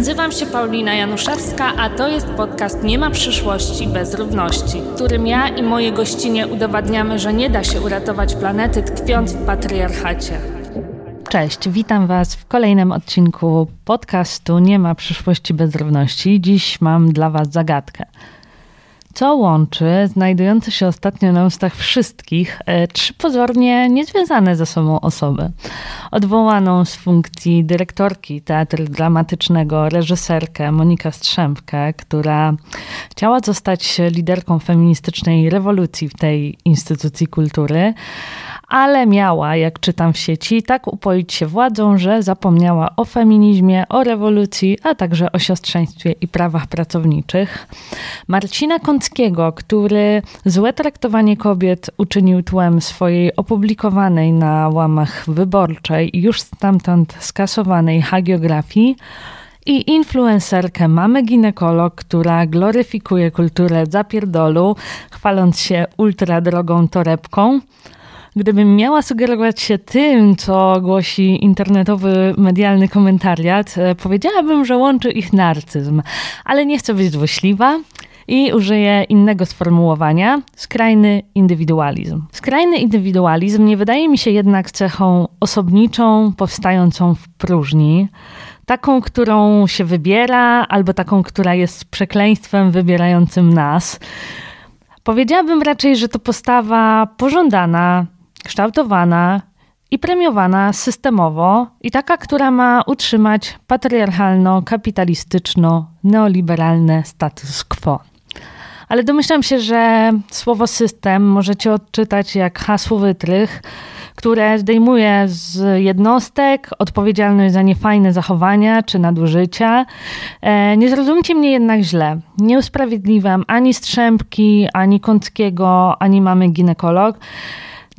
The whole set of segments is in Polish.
Nazywam się Paulina Januszewska, a to jest podcast Nie ma przyszłości bez równości, w którym ja i moje gościnie udowadniamy, że nie da się uratować planety tkwiąc w patriarchacie. Cześć, witam Was w kolejnym odcinku podcastu Nie ma przyszłości bez równości. Dziś mam dla Was zagadkę co łączy znajdujące się ostatnio na ustach wszystkich e, trzy pozornie niezwiązane ze sobą osoby. Odwołaną z funkcji dyrektorki teatru dramatycznego reżyserkę Monika Strzępkę, która chciała zostać liderką feministycznej rewolucji w tej instytucji kultury, ale miała, jak czytam w sieci, tak upoić się władzą, że zapomniała o feminizmie, o rewolucji, a także o siostrzeństwie i prawach pracowniczych. Marcina Kąckiego, który złe traktowanie kobiet uczynił tłem swojej opublikowanej na łamach wyborczej, już stamtąd skasowanej hagiografii, i influencerkę mamy ginekolog, która gloryfikuje kulturę zapierdolu, chwaląc się ultradrogą torebką. Gdybym miała sugerować się tym, co głosi internetowy medialny komentariat, e, powiedziałabym, że łączy ich narcyzm, ale nie chcę być złośliwa i użyję innego sformułowania skrajny indywidualizm. Skrajny indywidualizm nie wydaje mi się jednak cechą osobniczą, powstającą w próżni, taką, którą się wybiera, albo taką, która jest przekleństwem wybierającym nas. Powiedziałabym raczej, że to postawa pożądana, kształtowana i premiowana systemowo i taka, która ma utrzymać patriarchalno-kapitalistyczno-neoliberalne status quo. Ale domyślam się, że słowo system możecie odczytać jak hasło wytrych, które zdejmuje z jednostek odpowiedzialność za niefajne zachowania czy nadużycia. E, nie zrozumcie mnie jednak źle. Nie usprawiedliwiam ani Strzępki, ani Kąckiego, ani mamy ginekolog.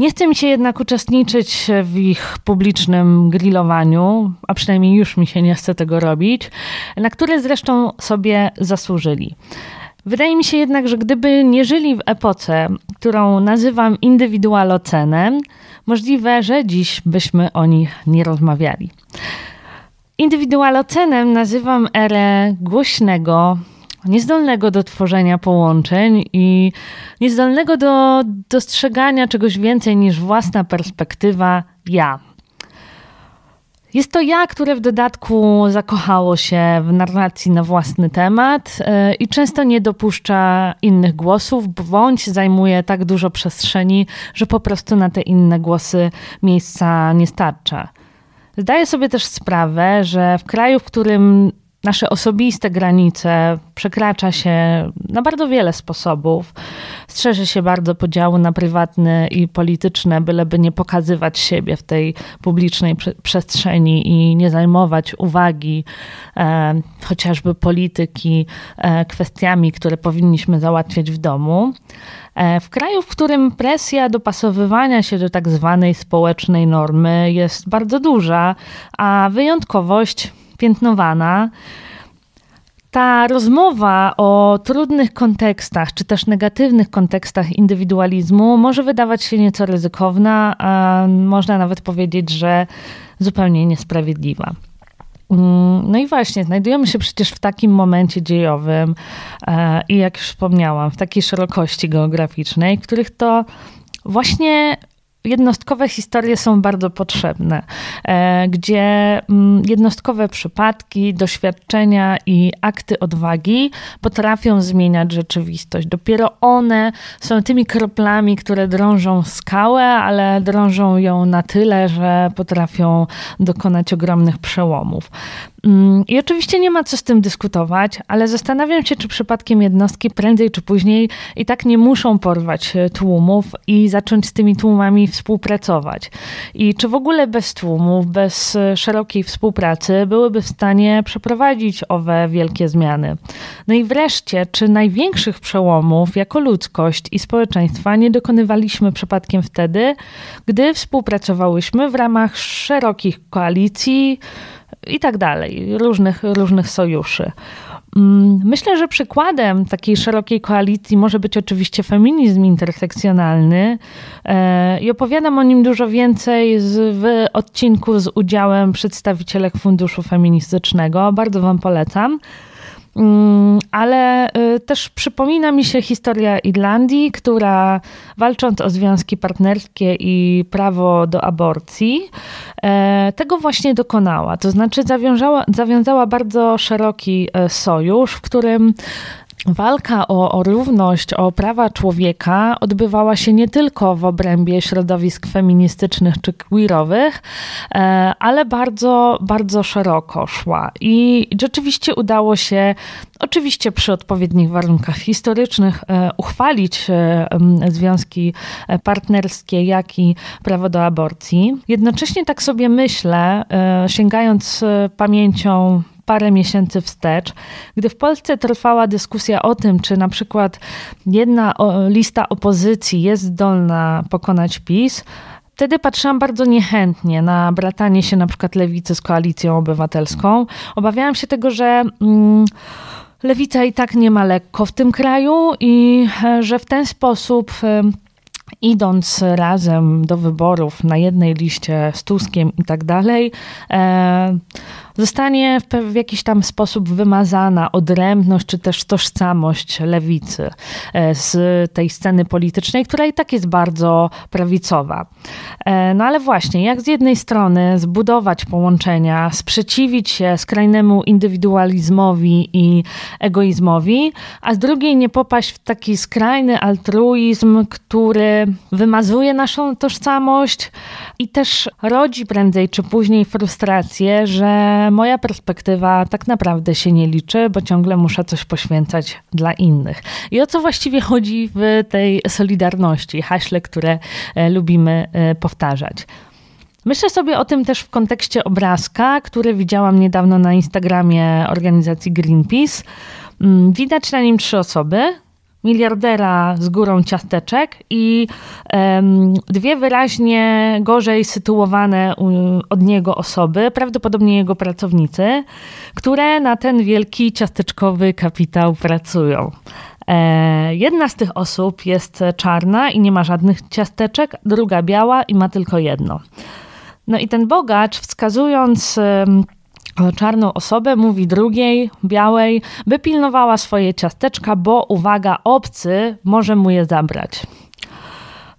Nie chce mi się jednak uczestniczyć w ich publicznym grillowaniu, a przynajmniej już mi się nie chce tego robić, na które zresztą sobie zasłużyli. Wydaje mi się jednak, że gdyby nie żyli w epoce, którą nazywam indywidualocenem, możliwe, że dziś byśmy o nich nie rozmawiali. Indywidualocenem nazywam erę głośnego, niezdolnego do tworzenia połączeń i niezdolnego do dostrzegania czegoś więcej niż własna perspektywa ja. Jest to ja, które w dodatku zakochało się w narracji na własny temat e, i często nie dopuszcza innych głosów, bądź zajmuje tak dużo przestrzeni, że po prostu na te inne głosy miejsca nie starcza. Zdaję sobie też sprawę, że w kraju, w którym nasze osobiste granice przekracza się na bardzo wiele sposobów. Strzeże się bardzo podziału na prywatne i polityczne, byleby nie pokazywać siebie w tej publicznej przestrzeni i nie zajmować uwagi e, chociażby polityki e, kwestiami, które powinniśmy załatwiać w domu. E, w kraju, w którym presja dopasowywania się do tak zwanej społecznej normy jest bardzo duża, a wyjątkowość piętnowana. Ta rozmowa o trudnych kontekstach, czy też negatywnych kontekstach indywidualizmu może wydawać się nieco ryzykowna, a można nawet powiedzieć, że zupełnie niesprawiedliwa. Mm, no i właśnie, znajdujemy się przecież w takim momencie dziejowym e, i jak już wspomniałam, w takiej szerokości geograficznej, których to właśnie jednostkowe historie są bardzo potrzebne, e, gdzie mm, jednostkowe przypadki, doświadczenia i akty odwagi potrafią zmieniać rzeczywistość. Dopiero one są tymi kroplami, które drążą skałę, ale drążą ją na tyle, że potrafią dokonać ogromnych przełomów. Mm, I oczywiście nie ma co z tym dyskutować, ale zastanawiam się, czy przypadkiem jednostki prędzej czy później i tak nie muszą porwać e, tłumów i zacząć z tymi tłumami współpracować. I czy w ogóle bez tłumów, bez e, szerokiej współpracy byłyby w stanie przeprowadzić owe wielkie zmiany. No i wreszcie, czy największych przełomów jako ludzkość i społeczeństwa nie dokonywaliśmy przypadkiem wtedy, gdy współpracowałyśmy w ramach szerokich koalicji, i tak dalej, różnych, różnych sojuszy. Mm, myślę, że przykładem takiej szerokiej koalicji może być oczywiście feminizm intersekcjonalny e, i opowiadam o nim dużo więcej z, w odcinku z udziałem przedstawicielek Funduszu Feministycznego. Bardzo Wam polecam. Mm, ale y, też przypomina mi się historia Irlandii, która walcząc o związki partnerskie i prawo do aborcji, e, tego właśnie dokonała. To znaczy zawiązała, zawiązała bardzo szeroki e, sojusz, w którym Walka o, o, równość, o prawa człowieka odbywała się nie tylko w obrębie środowisk feministycznych czy queerowych, e, ale bardzo, bardzo szeroko szła. I rzeczywiście udało się, oczywiście przy odpowiednich warunkach historycznych, e, uchwalić e, związki partnerskie, jak i prawo do aborcji. Jednocześnie tak sobie myślę, sięgając pamięcią parę miesięcy wstecz, gdy w Polsce trwała dyskusja o tym, czy na przykład jedna lista opozycji jest zdolna pokonać PiS. Wtedy patrzyłam bardzo niechętnie na bratanie się na przykład lewicy z koalicją obywatelską. Obawiałam się tego, że. Mm, lewica i tak nie ma lekko w tym kraju i e, że w ten sposób e, idąc razem do wyborów na jednej liście z Tuskiem i tak dalej, e, zostanie w, w jakiś tam sposób wymazana odrębność czy też tożsamość lewicy e, z tej sceny politycznej, która i tak jest bardzo prawicowa. E, no ale właśnie, jak z jednej strony zbudować połączenia, sprzeciwić się skrajnemu indywidualizmowi i egoizmowi, a z drugiej nie popaść w taki skrajny altruizm, który wymazuje naszą tożsamość i też rodzi prędzej czy później frustrację, że moja perspektywa tak naprawdę się nie liczy, bo ciągle muszę coś poświęcać dla innych. I o co właściwie chodzi w tej solidarności, haśle, które e, lubimy e, powtarzać? Myślę sobie o tym też w kontekście obrazka, który widziałam niedawno na Instagramie organizacji Greenpeace. Mm, widać na nim trzy osoby, miliardera z górą ciasteczek i dwie wyraźnie gorzej sytuowane od niego osoby, prawdopodobnie jego pracownicy, które na ten wielki ciasteczkowy kapitał pracują. E, jedna z tych osób jest czarna i nie ma żadnych ciasteczek, druga biała i ma tylko jedno. No i ten bogacz, wskazując czarną osobę, mówi drugiej, białej, by pilnowała swoje ciasteczka, bo uwaga, obcy może mu je zabrać.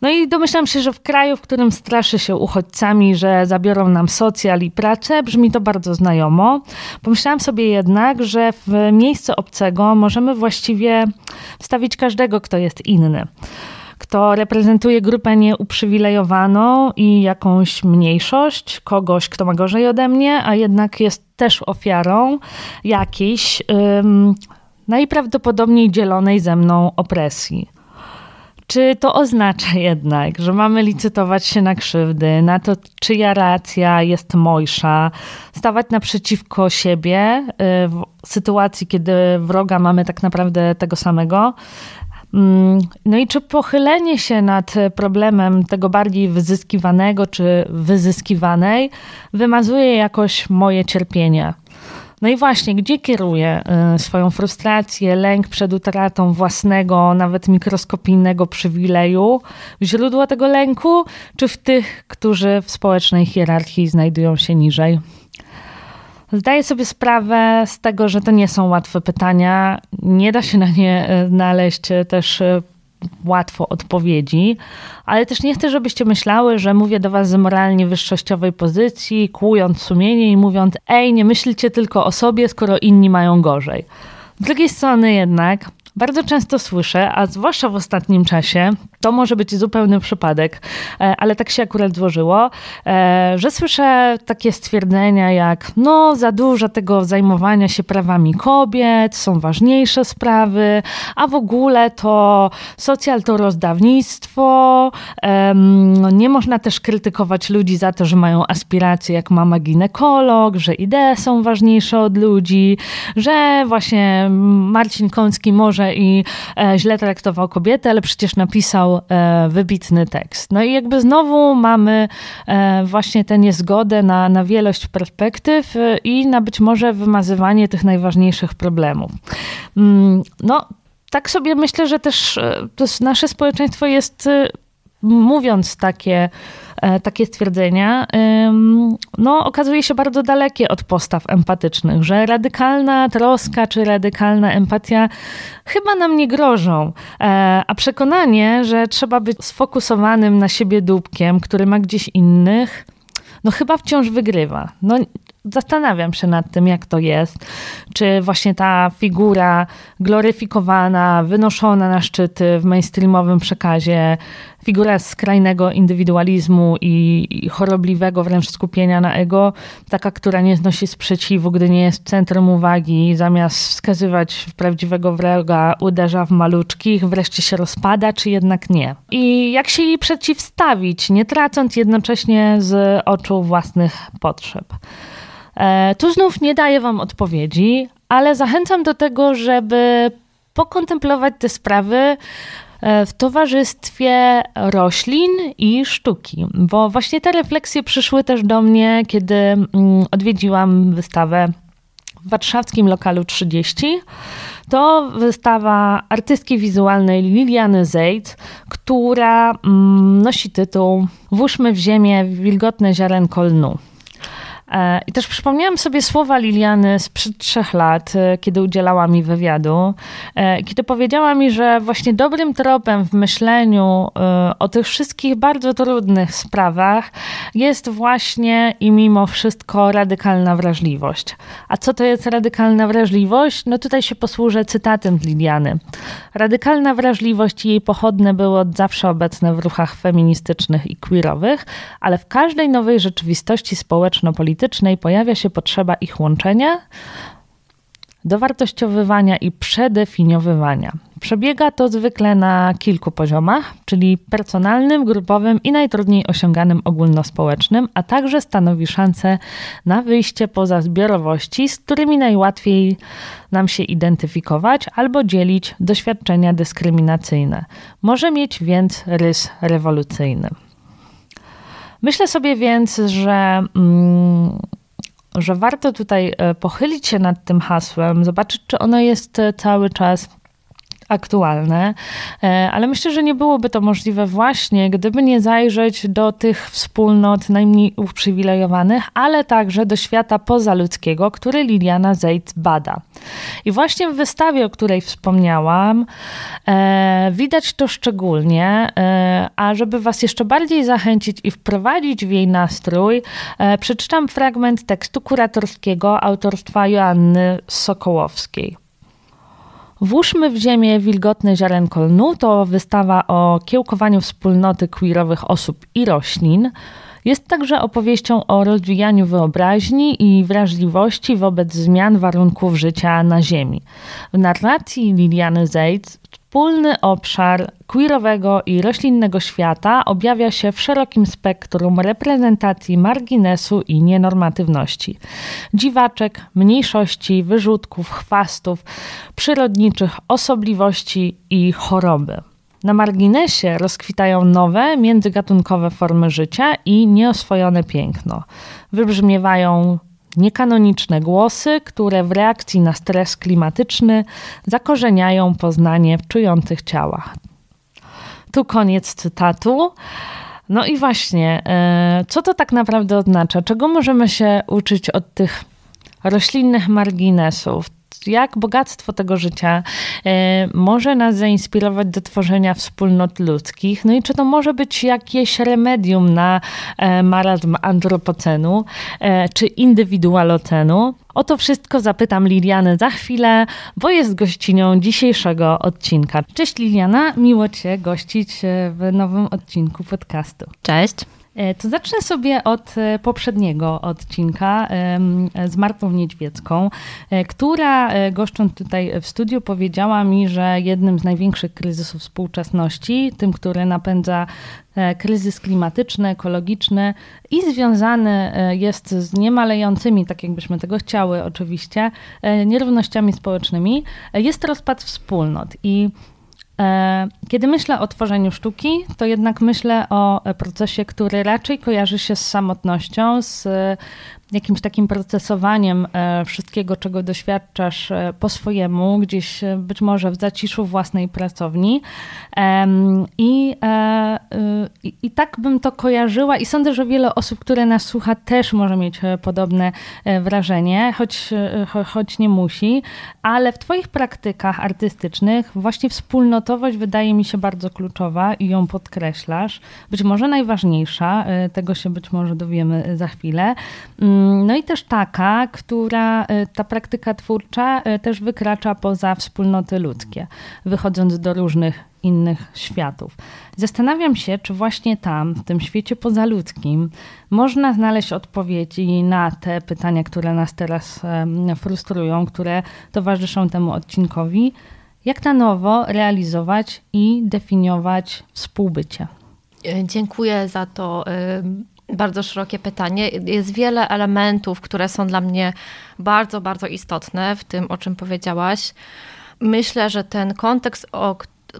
No i domyślam się, że w kraju, w którym straszy się uchodźcami, że zabiorą nam socjal i pracę, brzmi to bardzo znajomo. Pomyślałam sobie jednak, że w miejsce obcego możemy właściwie wstawić każdego, kto jest inny kto reprezentuje grupę nieuprzywilejowaną i jakąś mniejszość, kogoś, kto ma gorzej ode mnie, a jednak jest też ofiarą jakiejś ym, najprawdopodobniej dzielonej ze mną opresji. Czy to oznacza jednak, że mamy licytować się na krzywdy, na to, czyja racja jest mojsza, stawać naprzeciwko siebie y, w sytuacji, kiedy wroga mamy tak naprawdę tego samego, Mm, no i czy pochylenie się nad problemem tego bardziej wyzyskiwanego czy wyzyskiwanej wymazuje jakoś moje cierpienie? No i właśnie, gdzie kieruję y, swoją frustrację, lęk przed utratą własnego, nawet mikroskopijnego przywileju? W źródło tego lęku, czy w tych, którzy w społecznej hierarchii znajdują się niżej? Zdaję sobie sprawę z tego, że to nie są łatwe pytania. Nie da się na nie e, znaleźć e, też e, łatwo odpowiedzi, ale też nie chcę, żebyście myślały, że mówię do was z moralnie wyższościowej pozycji, kłując sumienie i mówiąc: Ej, nie myślcie tylko o sobie, skoro inni mają gorzej. Z drugiej strony jednak bardzo często słyszę, a zwłaszcza w ostatnim czasie, to może być zupełny przypadek, e, ale tak się akurat złożyło, e, że słyszę takie stwierdzenia jak: no, za dużo tego zajmowania się prawami kobiet, są ważniejsze sprawy, a w ogóle to socjal to rozdawnictwo. Nie można też krytykować ludzi za to, że mają aspiracje, jak mama ginekolog, że idee są ważniejsze od ludzi, że właśnie Marcin Kącki może może i e, źle traktował kobietę, ale przecież napisał e, wybitny tekst. No i jakby znowu mamy e, właśnie tę niezgodę na, na wielość perspektyw i na być może wymazywanie tych najważniejszych problemów. Mm, no, tak sobie myślę, że też nasze społeczeństwo jest, mówiąc takie E, takie stwierdzenia, no, okazuje się bardzo dalekie od postaw empatycznych, że radykalna troska czy radykalna empatia chyba nam nie grożą, e, a przekonanie, że trzeba być sfokusowanym na siebie dupkiem, który ma gdzieś innych, no chyba wciąż wygrywa. No zastanawiam się nad tym, jak to jest. Czy właśnie ta figura gloryfikowana, wynoszona na szczyty w mainstreamowym przekazie, figura skrajnego indywidualizmu i, chorobliwego wręcz skupienia na ego, taka, która nie znosi sprzeciwu, gdy nie jest centrum uwagi, zamiast wskazywać prawdziwego wroga, uderza w maluczkich, wreszcie się rozpada, czy jednak nie. I jak się jej przeciwstawić, nie tracąc jednocześnie z oczu własnych potrzeb. E, tu znów nie daję Wam odpowiedzi, ale zachęcam do tego, żeby pokontemplować te sprawy e, w towarzystwie roślin i sztuki, bo właśnie te refleksje przyszły też do mnie, kiedy mm, odwiedziłam wystawę w warszawskim lokalu 30. To wystawa artystki wizualnej Liliany Zeid, która mm, nosi tytuł Włóżmy w ziemię wilgotne ziarenko lnu. E, I też przypomniałam sobie słowa Liliany sprzed trzech lat, e, kiedy udzielała mi wywiadu, e, kiedy powiedziała mi, że właśnie dobrym tropem w myśleniu o tych wszystkich bardzo trudnych sprawach jest właśnie i mimo wszystko radykalna wrażliwość. A co to jest radykalna wrażliwość? No tutaj się posłużę cytatem Liliany. Radykalna wrażliwość i jej pochodne były od zawsze obecne w ruchach feministycznych i queerowych, ale w każdej nowej rzeczywistości społeczno-politycznej politycznej pojawia się potrzeba ich łączenia, dowartościowywania i przedefiniowywania. Przebiega to zwykle na kilku poziomach, czyli personalnym, grupowym i najtrudniej osiąganym ogólnospołecznym, a także stanowi szansę na wyjście poza zbiorowości, z którymi najłatwiej nam się identyfikować albo dzielić doświadczenia dyskryminacyjne. Może mieć więc rys rewolucyjny. Myślę sobie więc, że. Mm, że warto tutaj e, pochylić się nad tym hasłem, zobaczyć, czy ono jest e, cały czas aktualne, e, ale myślę, że nie byłoby to możliwe właśnie, gdyby nie zajrzeć do tych wspólnot najmniej uprzywilejowanych, ale także do świata pozaludzkiego, który Liliana Zeit bada. I właśnie w wystawie, o której wspomniałam, e, widać to szczególnie, e, a żeby Was jeszcze bardziej zachęcić i wprowadzić w jej nastrój, przeczytam fragment tekstu kuratorskiego autorstwa Joanny Sokołowskiej. Włóżmy w ziemię wilgotne ziarenko lnu to wystawa o kiełkowaniu wspólnoty queerowych osób i roślin. Jest także opowieścią o rozwijaniu wyobraźni i wrażliwości wobec zmian warunków życia na Ziemi. W narracji Liliany Zeitz wspólny obszar queerowego i roślinnego świata objawia się w szerokim spektrum reprezentacji marginesu i nienormatywności. Dziwaczek, mniejszości, wyrzutków, chwastów, przyrodniczych osobliwości i choroby. Na marginesie rozkwitają nowe, międzygatunkowe formy życia i nieoswojone piękno. Wybrzmiewają niekanoniczne głosy, które w reakcji na stres klimatyczny zakorzeniają poznanie w czujących ciałach. Tu koniec cytatu. No i właśnie, e, co to tak naprawdę oznacza? Czego możemy się uczyć od tych roślinnych marginesów? jak bogactwo tego życia e, może nas zainspirować do tworzenia wspólnot ludzkich, no i czy to może być jakieś remedium na e, marazm antropocenu e, czy indywidualocenu. O to wszystko zapytam Lilianę za chwilę, bo jest gościnią dzisiejszego odcinka. Cześć Liliana, miło Cię gościć w nowym odcinku podcastu. Cześć. E, to zacznę sobie od e, poprzedniego odcinka z Martą Niedźwiecką, e, która goszcząc tutaj w studiu powiedziała mi, że jednym z największych kryzysów współczesności, tym, który napędza kryzys klimatyczny, ekologiczny i związany jest z niemalejącymi, tak jakbyśmy tego chciały oczywiście, nierównościami społecznymi, jest rozpad wspólnot. I E, kiedy myślę o tworzeniu sztuki, to jednak myślę o e, procesie, który raczej kojarzy się z samotnością, z jakimś takim procesowaniem e, wszystkiego, czego doświadczasz e, po swojemu, gdzieś e, być może w zaciszu własnej pracowni. I, i, tak bym to kojarzyła i sądzę, że wiele osób, które nas słucha, też może mieć podobne wrażenie, choć, choć nie musi, ale w Twoich praktykach artystycznych właśnie wspólnotowość wydaje mi się bardzo kluczowa i ją podkreślasz. Być może najważniejsza, tego się być może dowiemy za chwilę. Mm, no i też taka, która e, ta praktyka twórcza e, też wykracza poza wspólnoty ludzkie, wychodząc do różnych innych światów. Zastanawiam się, czy właśnie tam, w tym świecie pozaludzkim, można znaleźć odpowiedzi na te pytania, które nas teraz frustrują, które towarzyszą temu odcinkowi. Jak na nowo realizować i definiować współbycie? E, dziękuję za to bardzo szerokie pytanie. Jest wiele elementów, które są dla mnie bardzo, bardzo istotne w tym, o czym powiedziałaś. Myślę, że ten kontekst,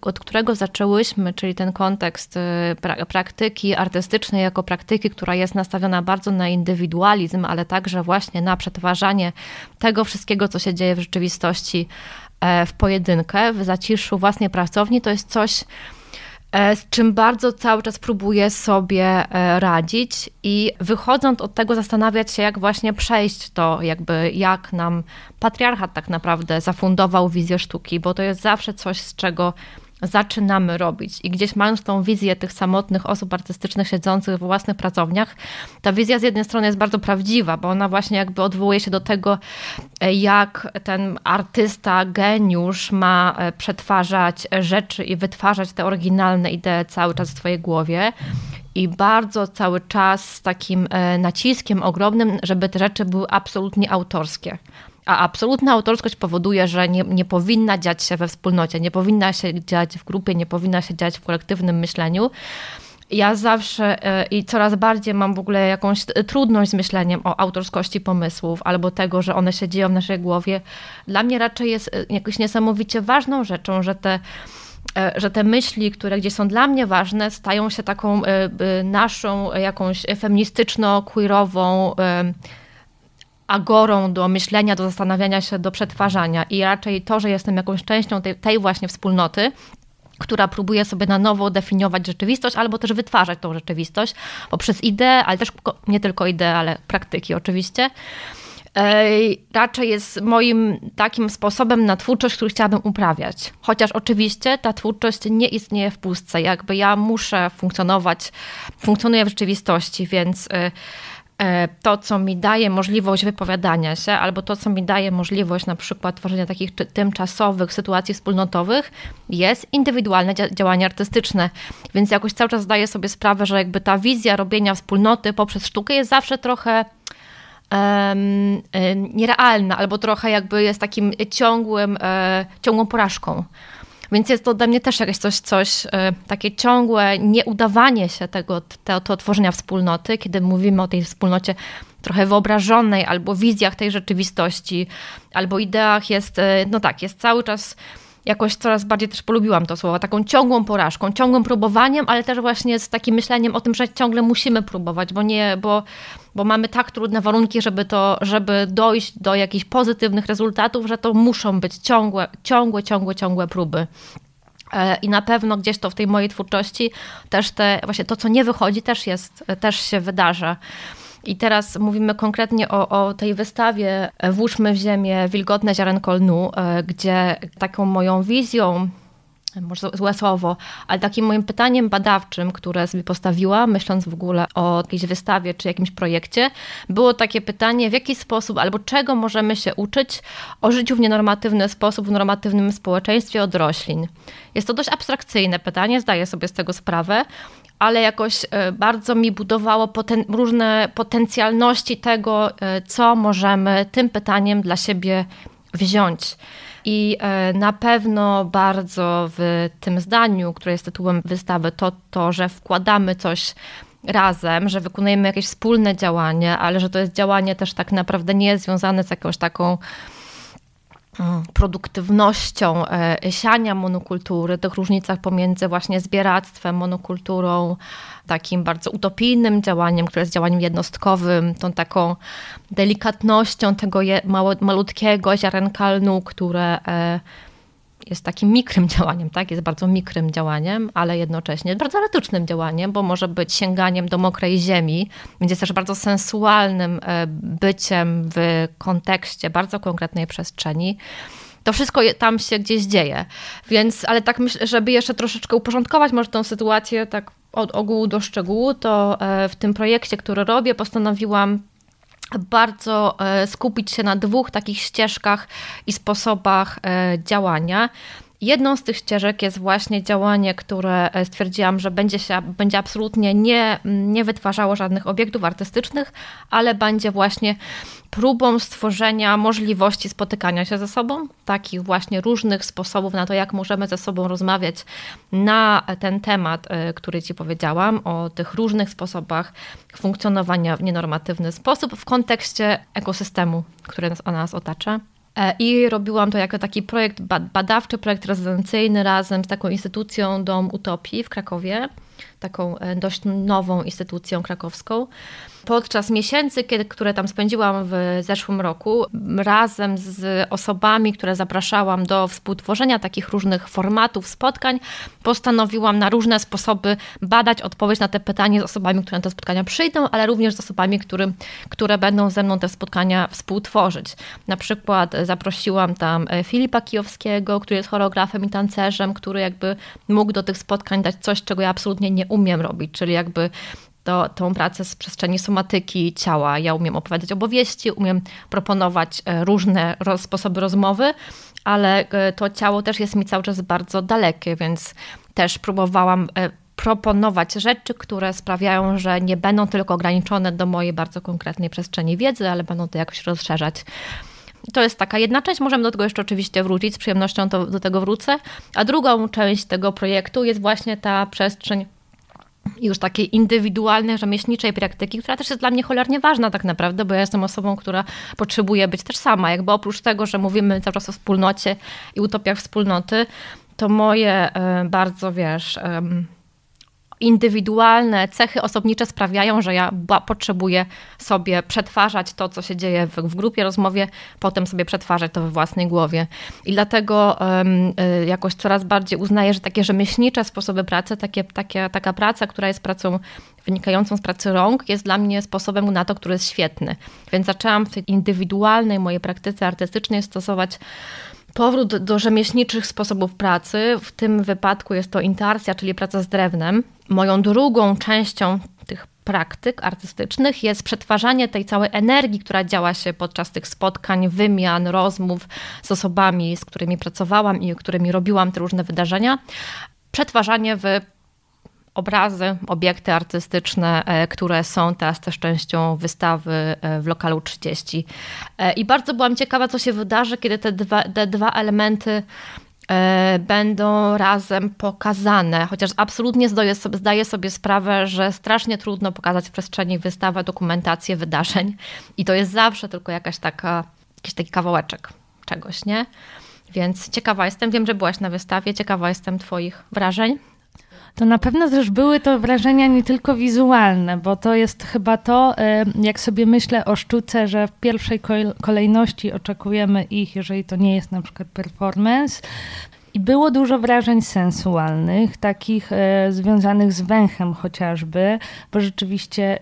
od którego zaczęłyśmy, czyli ten kontekst y, praktyki artystycznej jako praktyki, która jest nastawiona bardzo na indywidualizm, ale także właśnie na przetwarzanie tego wszystkiego, co się dzieje w rzeczywistości e, w pojedynkę, w zaciszu własnej pracowni, to jest coś, E, z czym bardzo cały czas próbuję sobie e, radzić i wychodząc od tego zastanawiać się, jak właśnie przejść to, jakby jak nam patriarchat tak naprawdę zafundował wizję sztuki, bo to jest zawsze coś, z czego zaczynamy robić. I gdzieś mając tą wizję tych samotnych osób artystycznych siedzących w własnych pracowniach, ta wizja z jednej strony jest bardzo prawdziwa, bo ona właśnie jakby odwołuje się do tego, e, jak ten artysta, geniusz ma e, przetwarzać rzeczy i wytwarzać te oryginalne idee cały czas w swojej głowie i bardzo cały czas z takim e, naciskiem ogromnym, żeby te rzeczy były absolutnie autorskie. A absolutna autorskość powoduje, że nie, nie powinna dziać się we wspólnocie, nie powinna się dziać w grupie, nie powinna się dziać w kolektywnym myśleniu. Ja zawsze e, i coraz bardziej mam w ogóle jakąś e, trudność z myśleniem o autorskości pomysłów albo tego, że one się dzieją w naszej głowie. Dla mnie raczej jest e, jakąś niesamowicie ważną rzeczą, że te że te myśli, które gdzieś są dla mnie ważne, stają się taką naszą jakąś feministyczno-queerową agorą do myślenia, do zastanawiania się, do przetwarzania. I raczej to, że jestem jakąś częścią tej, tej właśnie wspólnoty, która próbuje sobie na nowo definiować rzeczywistość albo też wytwarzać tą rzeczywistość poprzez idee, ale też nie tylko idee, ale praktyki oczywiście. Raczej jest moim takim sposobem na twórczość, który chciałabym uprawiać. Chociaż oczywiście ta twórczość nie istnieje w pustce. Jakby ja muszę funkcjonować, funkcjonuję w rzeczywistości, więc y, E, to, co mi daje możliwość wypowiadania się, albo to, co mi daje możliwość na przykład tworzenia takich tymczasowych sytuacji wspólnotowych, jest indywidualne działanie artystyczne. Więc jakoś cały czas zdaję sobie sprawę, że jakby ta wizja robienia wspólnoty poprzez sztukę jest zawsze trochę um, nierealna, albo trochę jakby jest takim ciągłym, e, ciągłą porażką. Więc jest to dla mnie też jakieś coś, coś e, takie ciągłe nieudawanie się tego, te, to tworzenia wspólnoty, kiedy mówimy o tej wspólnocie trochę wyobrażonej, albo wizjach tej rzeczywistości, albo ideach jest, e, no tak, jest cały czas jakoś coraz bardziej też polubiłam to słowo, taką ciągłą porażką, ciągłym próbowaniem, ale też właśnie z takim myśleniem o tym, że ciągle musimy próbować, bo nie, bo, bo mamy tak trudne warunki, żeby to, żeby dojść do jakichś pozytywnych rezultatów, że to muszą być ciągłe, ciągłe, ciągłe, ciągłe próby. E, I na pewno gdzieś to w tej mojej twórczości też te, właśnie to, co nie wychodzi, też jest, też się wydarza. I teraz mówimy konkretnie o, o tej wystawie Włóżmy w ziemię wilgotne ziarenko lnu, e, gdzie taką moją wizją może złe słowo, ale takim moim pytaniem badawczym, które sobie postawiła, myśląc w ogóle o jakiejś wystawie czy jakimś projekcie, było takie pytanie, w jaki sposób albo czego możemy się uczyć o życiu w nienormatywny sposób, w normatywnym społeczeństwie od roślin. Jest to dość abstrakcyjne pytanie, zdaję sobie z tego sprawę, ale jakoś e, bardzo mi budowało poten różne potencjalności tego, e, co możemy tym pytaniem dla siebie wziąć. I e, na pewno bardzo w tym zdaniu, które jest tytułem wystawy, to to, że wkładamy coś razem, że wykonujemy jakieś wspólne działanie, ale że to jest działanie też tak naprawdę nie związane z jakąś taką Mm. produktywnością e, siania monokultury, tych różnicach pomiędzy właśnie zbieractwem, monokulturą, takim bardzo utopijnym działaniem, które jest działaniem jednostkowym, tą taką delikatnością tego mało, malutkiego ziarenka lnu, które e, jest takim mikrym działaniem, tak? Jest bardzo mikrym działaniem, ale jednocześnie bardzo elastycznym działaniem, bo może być sięganiem do mokrej ziemi, więc jest też bardzo sensualnym e, byciem w kontekście bardzo konkretnej przestrzeni. To wszystko tam się gdzieś dzieje. Więc, ale tak myślę, żeby jeszcze troszeczkę uporządkować może tą sytuację tak od ogółu do szczegółu, to e, w tym projekcie, który robię, postanowiłam bardzo e, skupić się na dwóch takich ścieżkach i sposobach e, działania. Jedną z tych ścieżek jest właśnie działanie, które e, stwierdziłam, że będzie, się, będzie absolutnie nie, nie wytwarzało żadnych obiektów artystycznych, ale będzie właśnie próbą stworzenia możliwości spotykania się ze sobą, takich właśnie różnych sposobów na to, jak możemy ze sobą rozmawiać na ten temat, e, który Ci powiedziałam, o tych różnych sposobach funkcjonowania w nienormatywny sposób w kontekście ekosystemu, który nas, nas otacza. E, I robiłam to jako taki projekt badawczy, projekt rezydencyjny razem z taką instytucją Dom Utopii w Krakowie taką e, dość nową instytucją krakowską. Podczas miesięcy, kiedy, które tam spędziłam w zeszłym roku, razem z osobami, które zapraszałam do współtworzenia takich różnych formatów, spotkań, postanowiłam na różne sposoby badać odpowiedź na te pytanie z osobami, które na te spotkania przyjdą, ale również z osobami, którym, które będą ze mną te spotkania współtworzyć. Na przykład zaprosiłam tam e, Filipa Kijowskiego, który jest choreografem i tancerzem, który jakby mógł do tych spotkań dać coś, czego ja absolutnie nie umiem robić, czyli jakby to, tą pracę z przestrzeni somatyki ciała. Ja umiem opowiadać obowieści, umiem proponować e, różne roz, sposoby rozmowy, ale e, to ciało też jest mi cały czas bardzo dalekie, więc też próbowałam e, proponować rzeczy, które sprawiają, że nie będą tylko ograniczone do mojej bardzo konkretnej przestrzeni wiedzy, ale będą to jakoś rozszerzać. To jest taka jedna część, możemy do tego jeszcze oczywiście wrócić, z przyjemnością to, do tego wrócę. A drugą część tego projektu jest właśnie ta przestrzeń już takiej indywidualnej, rzemieślniczej praktyki, która też jest dla mnie cholernie ważna tak naprawdę, bo ja jestem osobą, która potrzebuje być też sama. Jakby oprócz tego, że mówimy cały czas o wspólnocie i utopiach wspólnoty, to moje e, bardzo, wiesz... Um, indywidualne cechy osobnicze sprawiają, że ja potrzebuję sobie przetwarzać to, co się dzieje w, w grupie rozmowie, potem sobie przetwarzać to we własnej głowie. I dlatego um, jakoś coraz bardziej uznaję, że takie rzemieślnicze sposoby pracy, takie, takie, taka praca, która jest pracą wynikającą z pracy rąk, jest dla mnie sposobem na to, który jest świetny. Więc zaczęłam w tej indywidualnej mojej praktyce artystycznej stosować powrót do rzemieślniczych sposobów pracy. W tym wypadku jest to intarsja, czyli praca z drewnem moją drugą częścią tych praktyk artystycznych jest przetwarzanie tej całej energii, która działa się podczas tych spotkań, wymian, rozmów z osobami, z którymi pracowałam i którymi robiłam te różne wydarzenia, przetwarzanie w obrazy, obiekty artystyczne, e, które są teraz też częścią wystawy e, w lokalu 30. E, I bardzo byłam ciekawa, co się wydarzy, kiedy te dwa, te dwa elementy E, będą razem pokazane, chociaż absolutnie zdaję sobie, zdaję sobie sprawę, że strasznie trudno pokazać w przestrzeni wystawę dokumentację wydarzeń i to jest zawsze tylko jakaś taka, jakiś taki kawałeczek czegoś, nie? Więc ciekawa jestem, wiem, że byłaś na wystawie, ciekawa jestem Twoich wrażeń to na pewno też były to wrażenia nie tylko wizualne, bo to jest chyba to, y, jak sobie myślę o sztuce, że w pierwszej kolejności oczekujemy ich, jeżeli to nie jest na przykład performance, i było dużo wrażeń sensualnych, takich e, związanych z węchem chociażby, bo rzeczywiście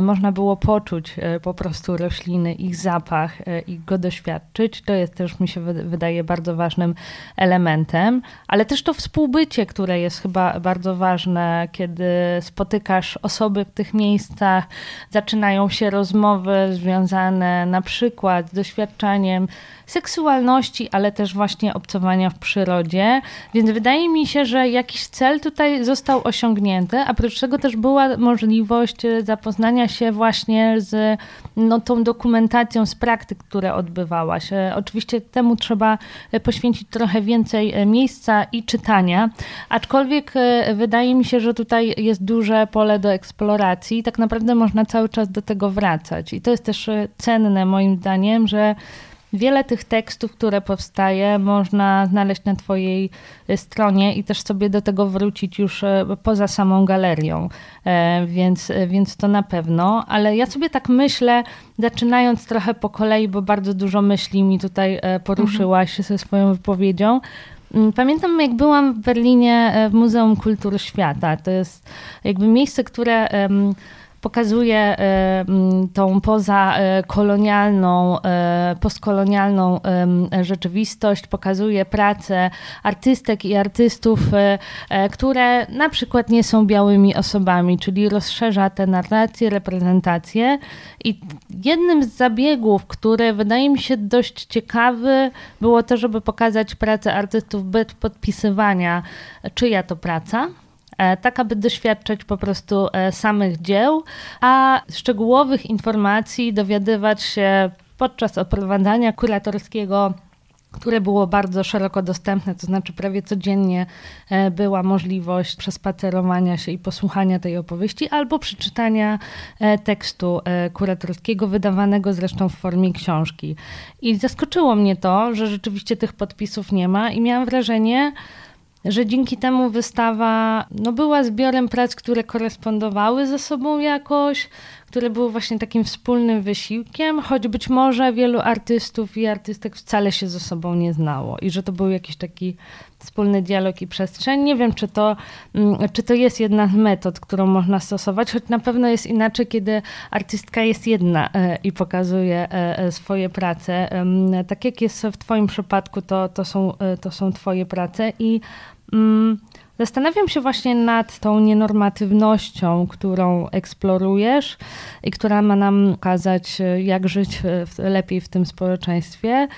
y, można było poczuć e, po prostu rośliny, ich zapach e, i go doświadczyć. To jest też, mi się wydaje, bardzo ważnym elementem, ale też to współbycie, które jest chyba bardzo ważne, kiedy spotykasz osoby w tych miejscach, zaczynają się rozmowy związane na przykład z doświadczaniem seksualności, ale też właśnie obcowania w przyrodzie przyrodzie, więc wydaje mi się, że jakiś cel tutaj został osiągnięty, a oprócz tego też była możliwość e, zapoznania się właśnie z no, tą dokumentacją z praktyk, które odbywałaś. E, oczywiście temu trzeba e, poświęcić trochę więcej miejsca i czytania, aczkolwiek wydaje mi się, że tutaj jest duże pole do eksploracji i tak naprawdę można cały czas do tego wracać. I to jest też cenne moim zdaniem, że Wiele tych tekstów, które powstaje, można znaleźć na Twojej e, stronie i też sobie do tego wrócić już e, poza samą galerią, e, więc, więc to na pewno. Ale ja sobie tak myślę, zaczynając trochę po kolei, bo bardzo dużo myśli mi tutaj poruszyłaś mhm. ze swoją wypowiedzią. Mm, pamiętam, jak byłam w Berlinie w Muzeum Kultury Świata. To jest jakby miejsce, które pokazuje e, tą pozakolonialną, e, e, postkolonialną rzeczywistość, pokazuje pracę artystek i artystów, które na przykład nie są białymi osobami, czyli rozszerza te narracje, reprezentacje. I jednym z zabiegów, który wydaje mi się dość ciekawy, było to, żeby pokazać pracę artystów bez podpisywania, czyja to praca E, tak aby doświadczać po prostu e, samych dzieł, a szczegółowych informacji dowiadywać się podczas oprowadzania kuratorskiego które było bardzo szeroko dostępne, to znaczy prawie codziennie e, była możliwość przespacerowania się i posłuchania tej opowieści albo przeczytania tekstu kuratorskiego, wydawanego zresztą w formie książki. I zaskoczyło mnie to, że rzeczywiście tych podpisów nie ma i miałam wrażenie, że dzięki temu wystawa no, była zbiorem prac, które korespondowały ze sobą jakoś, które były właśnie takim wspólnym wysiłkiem, choć być może wielu artystów i artystek wcale się ze sobą nie znało i że to był jakiś taki wspólny dialog i przestrzeń. Nie wiem, czy to, mm, czy to jest jedna z metod, którą można stosować, choć na pewno jest inaczej, kiedy artystka jest jedna e, i pokazuje e, e, swoje prace. Tak jak jest w Twoim przypadku, to, to, są, to są Twoje prace i Mm, zastanawiam się właśnie nad tą nienormatywnością, którą eksplorujesz i która ma nam pokazać, e, jak żyć e, lepiej w tym społeczeństwie.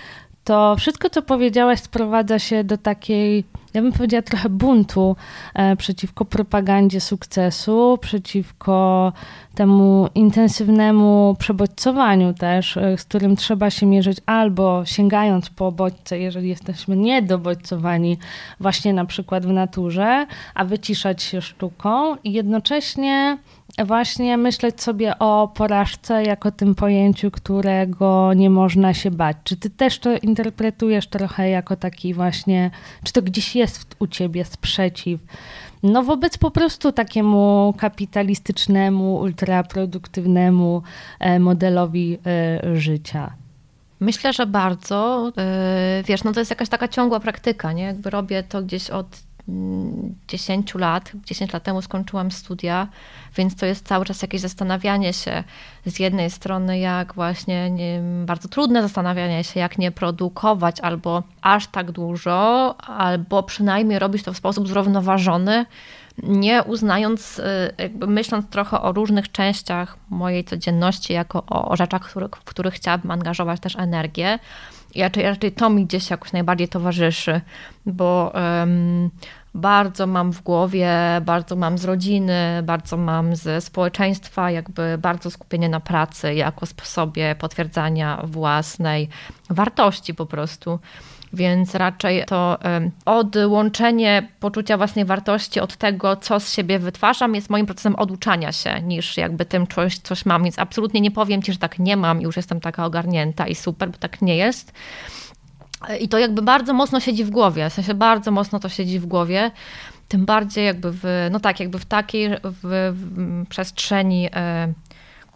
To wszystko, co powiedziałaś, sprowadza się do takiej ja bym powiedziała, trochę buntu e, przeciwko propagandzie sukcesu, przeciwko temu intensywnemu przebodźcowaniu też, e, z którym trzeba się mierzyć albo sięgając po bodźce, jeżeli jesteśmy niedobodźcowani właśnie na przykład w naturze, a wyciszać się sztuką i jednocześnie właśnie myśleć sobie o porażce jako tym pojęciu, którego nie można się bać. Czy ty też to interpretujesz trochę jako taki właśnie, czy to gdzieś jest jest u ciebie sprzeciw. No wobec po prostu takiemu kapitalistycznemu, ultraproduktywnemu e, modelowi e, życia. Myślę, że bardzo. E, wiesz, no to jest jakaś taka ciągła praktyka, nie? Jakby robię to gdzieś od 10 lat. 10 lat temu skończyłam studia, więc to jest cały czas jakieś zastanawianie się. Z jednej strony, jak właśnie nie, bardzo trudne zastanawianie się, jak nie produkować albo aż tak dużo, albo przynajmniej robić to w sposób zrównoważony, nie uznając, y, jakby myśląc trochę o różnych częściach mojej codzienności, jako o, o rzeczach, w których chciałabym angażować też energię. I raczej, raczej to mi gdzieś jakoś najbardziej towarzyszy, bo um, bardzo mam w głowie, bardzo mam z rodziny, bardzo mam ze społeczeństwa, jakby bardzo skupienie na pracy jako sposobie potwierdzania własnej wartości po prostu. Więc raczej to odłączenie poczucia własnej wartości od tego, co z siebie wytwarzam, jest moim procesem oduczania się, niż jakby tym coś, coś mam. Więc absolutnie nie powiem ci, że tak nie mam, i już jestem taka ogarnięta i super, bo tak nie jest. E, I to jakby bardzo mocno siedzi w głowie, w sensie bardzo mocno to siedzi w głowie tym bardziej jakby w, no tak, jakby w takiej w, w przestrzeni e,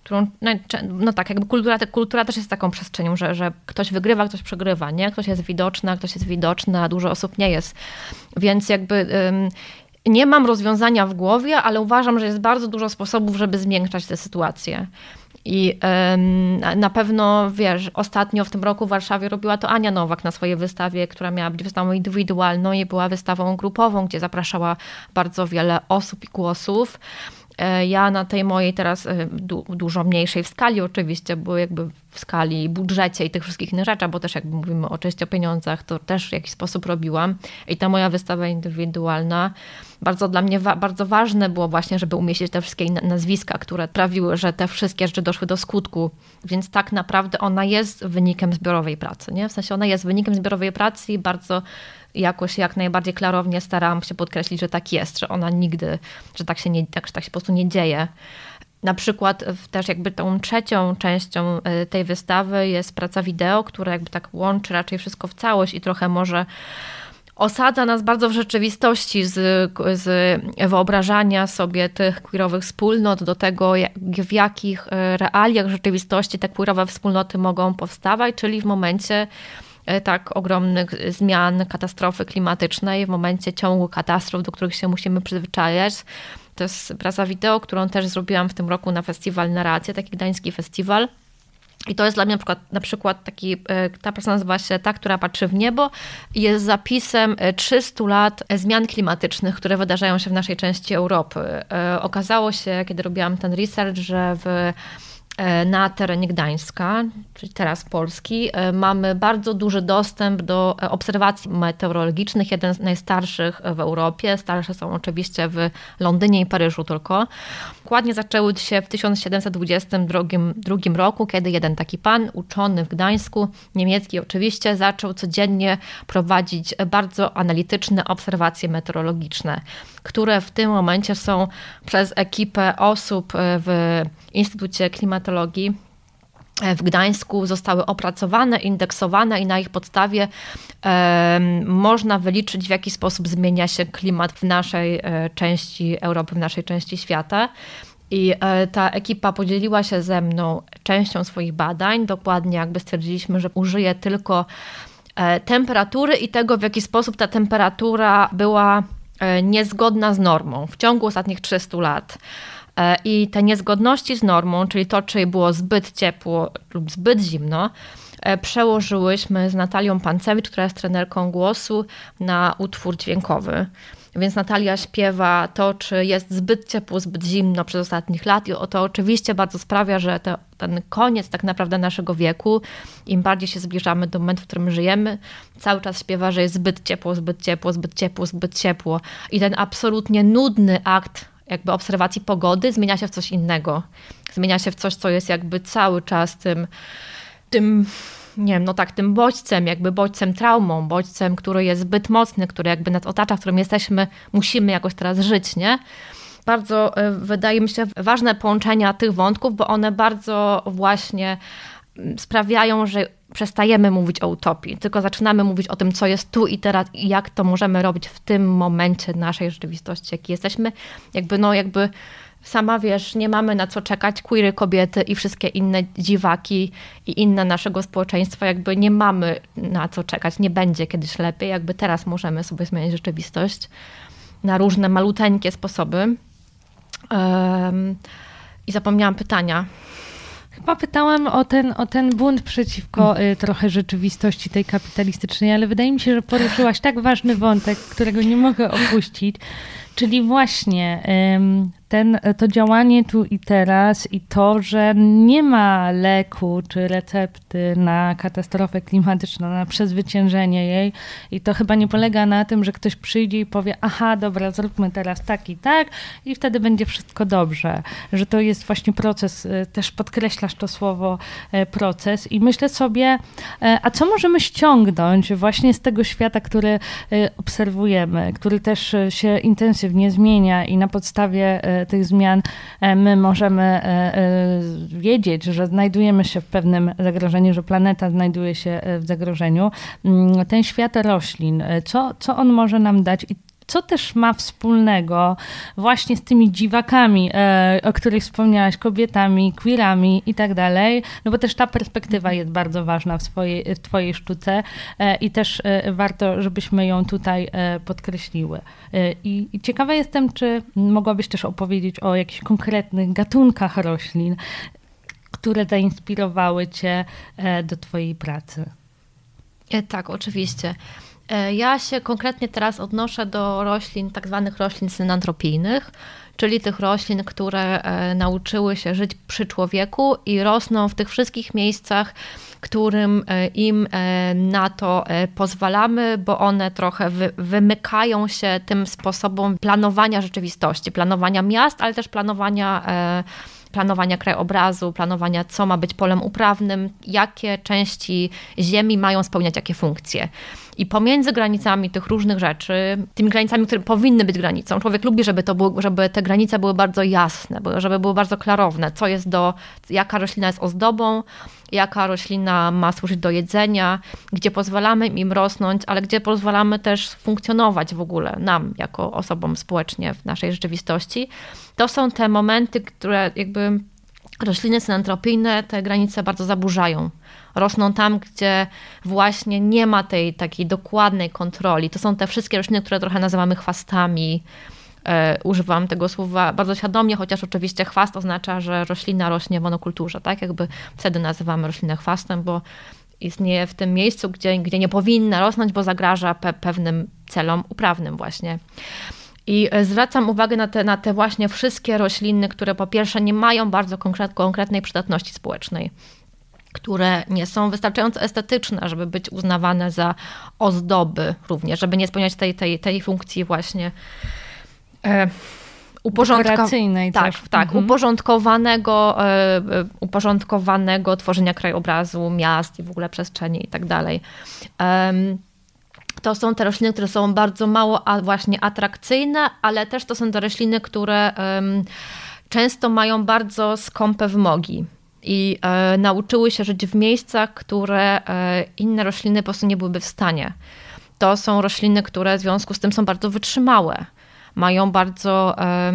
którą, no, no, tak, jakby kultura, kultura też jest taką przestrzenią, że, że ktoś wygrywa, ktoś przegrywa, nie? Ktoś jest widoczny, ktoś jest widoczny, a dużo osób nie jest. Więc jakby... Ym, nie mam rozwiązania w głowie, ale uważam, że jest bardzo dużo sposobów, żeby zmiękczać tę sytuację. I na pewno, wiesz, ostatnio w tym roku w Warszawie robiła to Ania Nowak na swojej wystawie, która miała być wystawą indywidualną i była wystawą grupową, gdzie zapraszała bardzo wiele osób i głosów. E, ja na tej mojej teraz e, du dużo mniejszej w skali oczywiście, bo jakby w skali budżecie i tych wszystkich innych rzeczy, bo też jakby mówimy części o pieniądzach, to też w jakiś sposób robiłam. I ta moja wystawa indywidualna, bardzo dla mnie wa bardzo ważne było właśnie, żeby umieścić te wszystkie nazwiska, które sprawiły, że te wszystkie rzeczy doszły do skutku. Więc tak naprawdę ona jest wynikiem zbiorowej pracy, nie? W sensie ona jest wynikiem zbiorowej pracy i bardzo jakoś jak najbardziej klarownie starałam się podkreślić, że tak jest, że ona nigdy, że tak się, nie, tak, że tak się po prostu nie dzieje. Na przykład też jakby tą trzecią częścią y, tej wystawy jest praca wideo, która jakby tak łączy raczej wszystko w całość i trochę może osadza nas bardzo w rzeczywistości z, z wyobrażania sobie tych queerowych wspólnot, do tego jak, w jakich y, realiach rzeczywistości te queerowe wspólnoty mogą powstawać, czyli w momencie E, tak ogromnych zmian katastrofy klimatycznej, w momencie ciągu katastrof, do których się musimy przyzwyczajać. To jest praca wideo, którą też zrobiłam w tym roku na festiwal Narracja, taki gdański festiwal. I to jest dla mnie na przykład, na przykład taki, e, ta praca nazywa się Ta, która patrzy w niebo i jest zapisem 300 e, lat zmian klimatycznych, które wydarzają się w naszej części Europy. Okazało się, kiedy robiłam ten research, że w E, na terenie Gdańska, czyli teraz Polski, e, mamy bardzo duży dostęp do e, obserwacji meteorologicznych, jeden z najstarszych w Europie. Starsze są oczywiście w Londynie i Paryżu tylko. Dokładnie zaczęły się w 1722 roku, kiedy jeden taki pan, uczony w Gdańsku, niemiecki oczywiście, zaczął codziennie prowadzić bardzo analityczne obserwacje meteorologiczne, które w tym momencie są przez ekipę osób w Instytucie Klimatologicznym patologii e, w Gdańsku zostały opracowane, indeksowane i na ich podstawie można wyliczyć, w jaki sposób zmienia się klimat w naszej e, części Europy, w naszej części świata. I e, ta ekipa podzieliła się ze mną częścią swoich badań. Dokładnie jakby stwierdziliśmy, że użyję tylko temperatury i tego, w jaki sposób ta temperatura była niezgodna z normą w ciągu ostatnich 300 lat. E, I te niezgodności z normą, czyli to, czy było zbyt ciepło lub zbyt zimno, e, przełożyłyśmy z Natalią Pancewicz, która jest trenerką głosu, na utwór dźwiękowy. Więc Natalia śpiewa to, czy jest zbyt ciepło, zbyt zimno przez ostatnich lat, i to oczywiście bardzo sprawia, że te, ten koniec tak naprawdę naszego wieku, im bardziej się zbliżamy do momentu, w którym żyjemy, cały czas śpiewa, że jest zbyt ciepło, zbyt ciepło, zbyt ciepło, zbyt ciepło. I ten absolutnie nudny akt jakby obserwacji pogody zmienia się w coś innego. Zmienia się w coś, co jest jakby cały czas tym, tym nie wiem, no tak, tym bodźcem, jakby bodźcem traumą, bodźcem, który jest zbyt mocny, który jakby nas otacza, w którym jesteśmy, musimy jakoś teraz żyć, nie? Bardzo e, wydaje mi się ważne połączenia tych wątków, bo one bardzo właśnie sprawiają, że przestajemy mówić o utopii, tylko zaczynamy mówić o tym, co jest tu i teraz i jak to możemy robić w tym momencie naszej rzeczywistości, jaki jesteśmy. Jakby, no jakby sama wiesz, nie mamy na co czekać, queery kobiety i wszystkie inne dziwaki i inne naszego społeczeństwa, jakby nie mamy na co czekać, nie będzie kiedyś lepiej, jakby teraz możemy sobie zmieniać rzeczywistość na różne maluteńkie sposoby. Um, I zapomniałam pytania. Chyba pytałam o ten, o ten bunt przeciwko y, trochę rzeczywistości tej kapitalistycznej, ale wydaje mi się, że poruszyłaś tak ważny wątek, którego nie mogę opuścić, Czyli właśnie ten, to działanie tu i teraz i to, że nie ma leku czy recepty na katastrofę klimatyczną, na przezwyciężenie jej i to chyba nie polega na tym, że ktoś przyjdzie i powie aha, dobra, zróbmy teraz tak i tak i wtedy będzie wszystko dobrze. Że to jest właśnie proces, e, też podkreślasz to słowo e, proces i myślę sobie, e, a co możemy ściągnąć właśnie z tego świata, który obserwujemy, który też się intensywnie nie zmienia i na podstawie e, tych zmian e, my możemy e, wiedzieć, że znajdujemy się w pewnym zagrożeniu, że planeta znajduje się w zagrożeniu. Mm, ten świat roślin, co, co on może nam dać i co też ma wspólnego właśnie z tymi dziwakami, e, o których wspomniałaś, kobietami, queerami i tak dalej, no bo też ta perspektywa mhm. jest bardzo ważna w, swojej, w twojej sztuce e, i też e, warto, żebyśmy ją tutaj podkreśliły. I ciekawa jestem, czy mogłabyś też opowiedzieć o jakichś konkretnych gatunkach roślin, które zainspirowały Cię do Twojej pracy? Tak, oczywiście. E, ja się konkretnie teraz odnoszę do roślin, tak zwanych roślin synantropijnych, czyli tych roślin, które e, nauczyły się żyć przy człowieku i rosną w tych wszystkich miejscach, którym e, im na to pozwalamy, bo one trochę wy, wymykają się tym sposobom planowania rzeczywistości, planowania miast, ale też planowania planowania krajobrazu, planowania, co ma być polem uprawnym, jakie części ziemi mają spełniać jakie funkcje. I pomiędzy granicami tych różnych rzeczy, tymi granicami, które powinny być granicą, człowiek lubi, żeby, to było, żeby te granice były bardzo jasne, żeby były bardzo klarowne, co jest do, jaka roślina jest ozdobą, jaka roślina ma służyć do jedzenia, gdzie pozwalamy im rosnąć, ale gdzie pozwalamy też funkcjonować w ogóle nam, jako osobom społecznie w naszej rzeczywistości. To są te momenty, które jakby rośliny synantropijne te granice bardzo zaburzają. Rosną tam, gdzie właśnie nie ma tej takiej dokładnej kontroli. To są te wszystkie rośliny, które trochę nazywamy chwastami. E, używam tego słowa bardzo świadomie, chociaż oczywiście chwast oznacza, że roślina rośnie w monokulturze, tak? Jakby wtedy nazywamy roślinę chwastem, bo istnieje w tym miejscu, gdzie, gdzie nie powinna rosnąć, bo zagraża pe pewnym celom uprawnym właśnie. I e, zwracam uwagę na te, na te właśnie wszystkie rośliny, które po pierwsze nie mają bardzo konkretnej przydatności społecznej które nie są wystarczająco estetyczne, żeby być uznawane za ozdoby również, żeby nie spełniać tej, tej, tej funkcji właśnie e, uporządkowanej. Tak, tak, tak mhm. uporządkowanego, e, e, uporządkowanego tworzenia krajobrazu, miast i w ogóle przestrzeni i tak dalej to są te rośliny, które są bardzo mało a właśnie atrakcyjne, ale też to są te rośliny, które um, często mają bardzo skąpe wymogi i e, nauczyły się żyć w miejscach, które e, inne rośliny po prostu nie byłyby w stanie. To są rośliny, które w związku z tym są bardzo wytrzymałe, mają bardzo e,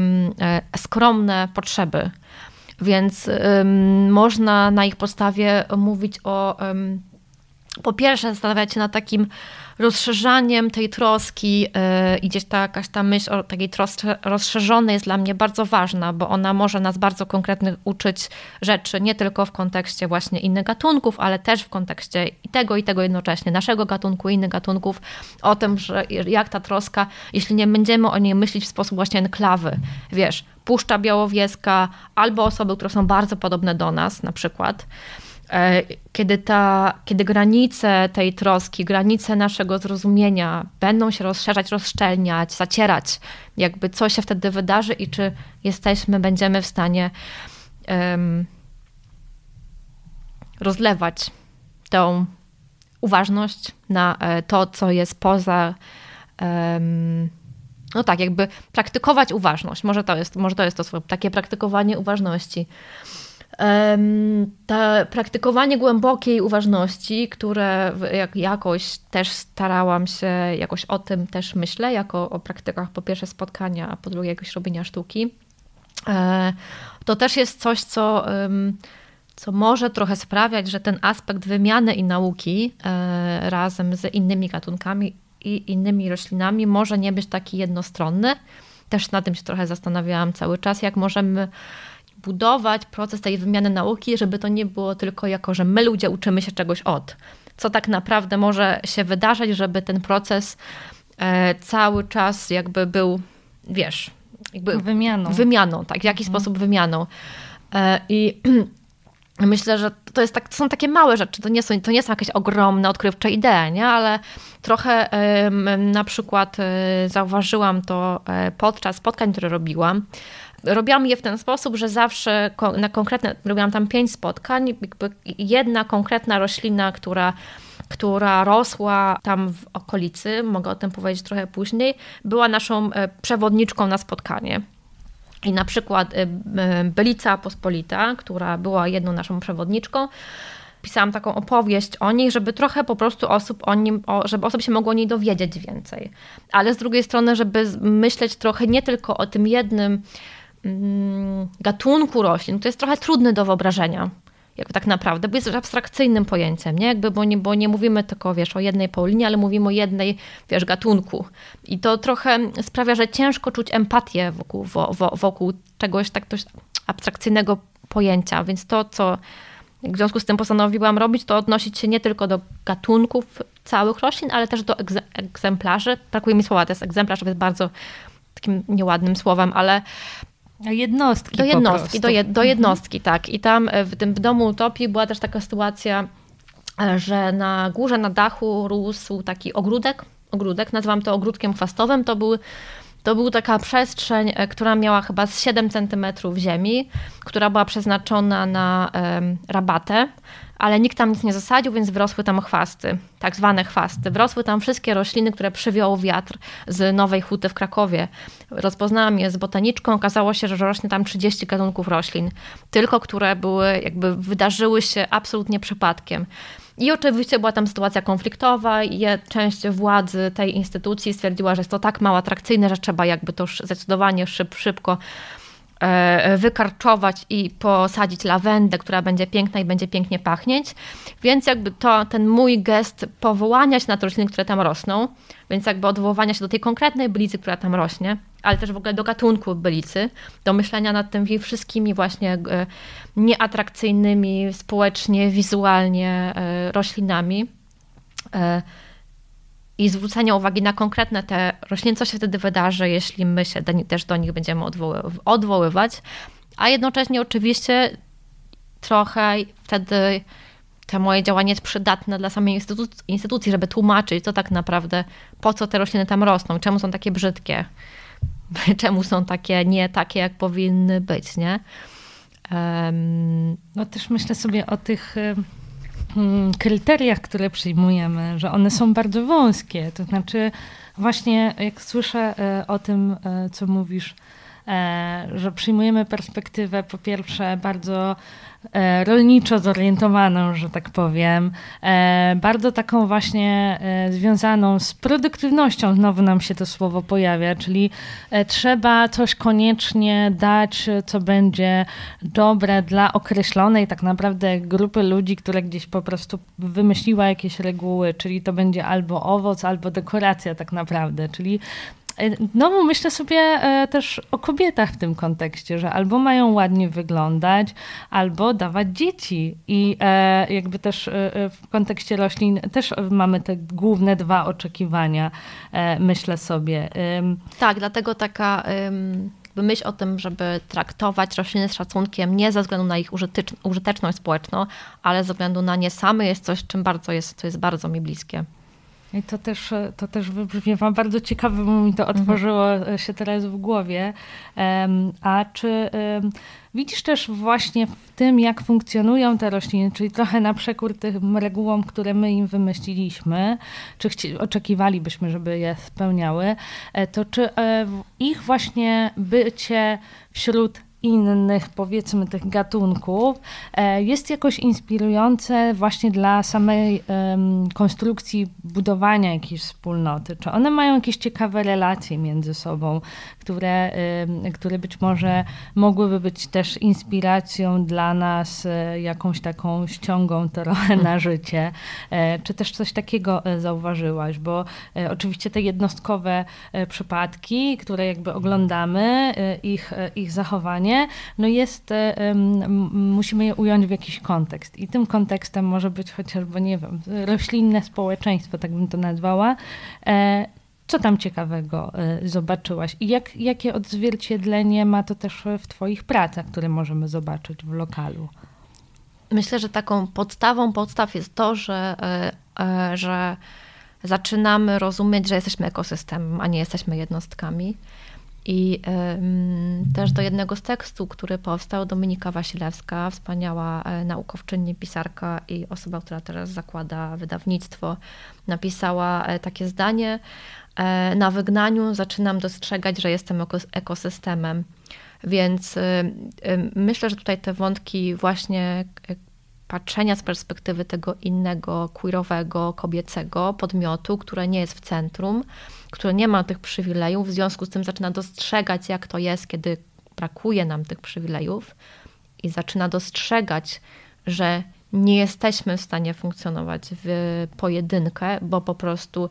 skromne potrzeby, więc można na ich podstawie mówić o. po pierwsze, zastanawiać się na takim rozszerzaniem tej troski e, i gdzieś ta jakaś ta myśl o takiej trosce rozszerzonej jest dla mnie bardzo ważna, bo ona może nas bardzo konkretnych uczyć rzeczy, nie tylko w kontekście właśnie innych gatunków, ale też w kontekście i tego, i tego jednocześnie, naszego gatunku, innych gatunków, o tym, że jak ta troska, jeśli nie będziemy o niej myśleć w sposób właśnie enklawy, wiesz, Puszcza Białowieska albo osoby, które są bardzo podobne do nas na przykład, E, kiedy, ta, kiedy granice tej troski, granice naszego zrozumienia będą się rozszerzać, rozszczelniać, zacierać, jakby co się wtedy wydarzy i czy jesteśmy, będziemy w stanie um, rozlewać tą uważność na e, to, co jest poza. Um, no tak, jakby praktykować uważność. Może to jest, może to, jest to słowo, takie praktykowanie uważności ta, praktykowanie głębokiej uważności, które jak, jakoś też starałam się, jakoś o tym też myślę, jako o praktykach po pierwsze spotkania, a po drugie jakoś robienia sztuki, e, to też jest coś, co, co może trochę sprawiać, że ten aspekt wymiany i nauki e, razem z innymi gatunkami i innymi roślinami może nie być taki jednostronny. Też na tym się trochę zastanawiałam cały czas, jak możemy budować proces tej wymiany nauki, żeby to nie było tylko jako, że my ludzie uczymy się czegoś od. Co tak naprawdę może się wydarzyć, żeby ten proces e, cały czas jakby był, wiesz, jakby wymianą. Wymianą, tak, w jaki mhm. sposób wymianą. E, I myślę, że to, jest tak, to są takie małe rzeczy, to nie, są, to nie są jakieś ogromne, odkrywcze idee, nie? ale trochę na przykład e, zauważyłam to podczas spotkań, które robiłam, robiłam je w ten sposób, że zawsze na konkretne, robiłam tam pięć spotkań, jakby jedna konkretna roślina, która która rosła tam w okolicy, mogę o tym powiedzieć trochę później, była naszą e, przewodniczką na spotkanie. I na przykład e, belica Pospolita, która była jedną naszą przewodniczką, pisałam taką opowieść o niej, żeby trochę po prostu osób o nim, żeby osoby się mogło o niej dowiedzieć więcej. Ale z drugiej strony, żeby myśleć trochę nie tylko o tym jednym Mm, gatunku roślin, to jest trochę trudne do wyobrażenia, jakby tak naprawdę, bo jest abstrakcyjnym pojęciem, nie? Jakby, bo, nie, bo nie mówimy tylko, wiesz, o jednej paulinie, ale mówimy o jednej, wiesz, gatunku. I to trochę sprawia, że ciężko czuć empatię wokół, wo, wo, wokół czegoś tak dość abstrakcyjnego pojęcia, więc to, co w związku z tym postanowiłam robić, to odnosić się nie tylko do gatunków całych roślin, ale też do egzemplarzy. Brakuje mi słowa, to jest egzemplarz, to jest bardzo takim nieładnym słowem, ale Jednostki. Do jednostki, do, do, mhm. jednostki, mhm. tak. I tam e, w tym domu utopii była też taka sytuacja, e, że na górze, na dachu rósł taki ogródek, ogródek, nazywam to ogródkiem chwastowym, to był to była taka przestrzeń, e, która miała chyba 7 cm ziemi, która była przeznaczona na rabatę ale nikt tam nic nie zasadził, więc wyrosły tam chwasty, tak zwane chwasty. Wrosły tam wszystkie rośliny, które przywiał wiatr z Nowej Huty w Krakowie. Rozpoznałam je z botaniczką, okazało się, że rośnie tam 30 gatunków roślin, tylko które były, jakby wydarzyły się absolutnie przypadkiem. I oczywiście była tam sytuacja konfliktowa i część władzy tej instytucji stwierdziła, że jest to tak mało atrakcyjne, że trzeba jakby to już zdecydowanie szyb, szybko E, wykarczować i posadzić lawendę, która będzie piękna i będzie pięknie pachnieć. Więc jakby to, ten mój gest powołania się na te rośliny, które tam rosną, więc jakby odwołania się do tej konkretnej bylicy, która tam rośnie, ale też w ogóle do gatunku bylicy, do myślenia nad tymi wszystkimi właśnie e, nieatrakcyjnymi społecznie, wizualnie e, roślinami i zwrócenia uwagi na konkretne te rośliny, co się wtedy wydarzy, jeśli my się też do nich będziemy odwoływać, a jednocześnie oczywiście trochę wtedy to moje działanie jest przydatne dla samej instytuc instytucji, żeby tłumaczyć, co tak naprawdę, po co te rośliny tam rosną, czemu są takie brzydkie, czemu są takie nie takie, jak powinny być, nie? Um... No też myślę sobie o tych y, Hmm, kryteriach, które przyjmujemy, że one są bardzo wąskie. To znaczy, właśnie jak słyszę e, o tym, e, co mówisz, e, że przyjmujemy perspektywę po pierwsze bardzo E, rolniczo zorientowaną, że tak powiem, e, bardzo taką właśnie e, związaną z produktywnością, znowu nam się to słowo pojawia, czyli trzeba coś koniecznie dać, co będzie dobre dla określonej tak naprawdę grupy ludzi, która gdzieś po prostu wymyśliła jakieś reguły, czyli to będzie albo owoc, albo dekoracja tak naprawdę, czyli Y, no, myślę sobie e, też o kobietach w tym kontekście, że albo mają ładnie wyglądać, albo dawać dzieci. I e, jakby też e, w kontekście roślin też mamy te główne dwa oczekiwania, myślę sobie. Tak, dlatego taka myśl o tym, żeby traktować rośliny z szacunkiem nie ze względu na ich użyteczność społeczną, ale ze względu na nie same jest coś, czym bardzo jest, co jest bardzo mi bliskie. I to też, to też wybrzmiewa bardzo ciekawe, bo mi to mhm. otworzyło mhm. się teraz w głowie. a czy widzisz też właśnie w tym, jak funkcjonują te rośliny, czyli trochę na przekór tym regułom, które my im wymyśliliśmy, czy chci- oczekiwalibyśmy, żeby je spełniały, e, to czy e, ich właśnie bycie wśród innych, powiedzmy, tych gatunków, e, jest jakoś inspirujące właśnie dla samej konstrukcji budowania jakiejś wspólnoty? Czy one mają jakieś ciekawe relacje między sobą, które, które być może mogłyby być też inspiracją dla nas, e, jakąś taką ściągą trochę na mhm. życie? E, czy też coś takiego zauważyłaś? Bo oczywiście te jednostkowe przypadki, które jakby oglądamy, ich, ich zachowanie, nie, no jest, e, musimy je ująć w jakiś kontekst. I tym kontekstem może być chociażby, nie wiem, roślinne społeczeństwo, tak bym to nazwała. E, co tam ciekawego e, zobaczyłaś i jak, jakie odzwierciedlenie ma to też w Twoich pracach, które możemy zobaczyć w lokalu? Myślę, że taką podstawą podstaw jest to, że, że zaczynamy rozumieć, że jesteśmy ekosystemem, a nie jesteśmy jednostkami. I też do jednego z tekstów, który powstał, Dominika Wasilewska, wspaniała e, naukowczyni, pisarka i osoba, która teraz zakłada wydawnictwo, napisała e, takie zdanie. E, Na wygnaniu zaczynam dostrzegać, że jestem ekosystemem. Więc myślę, że tutaj te wątki właśnie patrzenia z perspektywy tego innego, queerowego, kobiecego podmiotu, które nie jest w centrum, który nie ma tych przywilejów, w związku z tym zaczyna dostrzegać, jak to jest, kiedy brakuje nam tych przywilejów i zaczyna dostrzegać, że nie jesteśmy w stanie funkcjonować w pojedynkę, bo po prostu,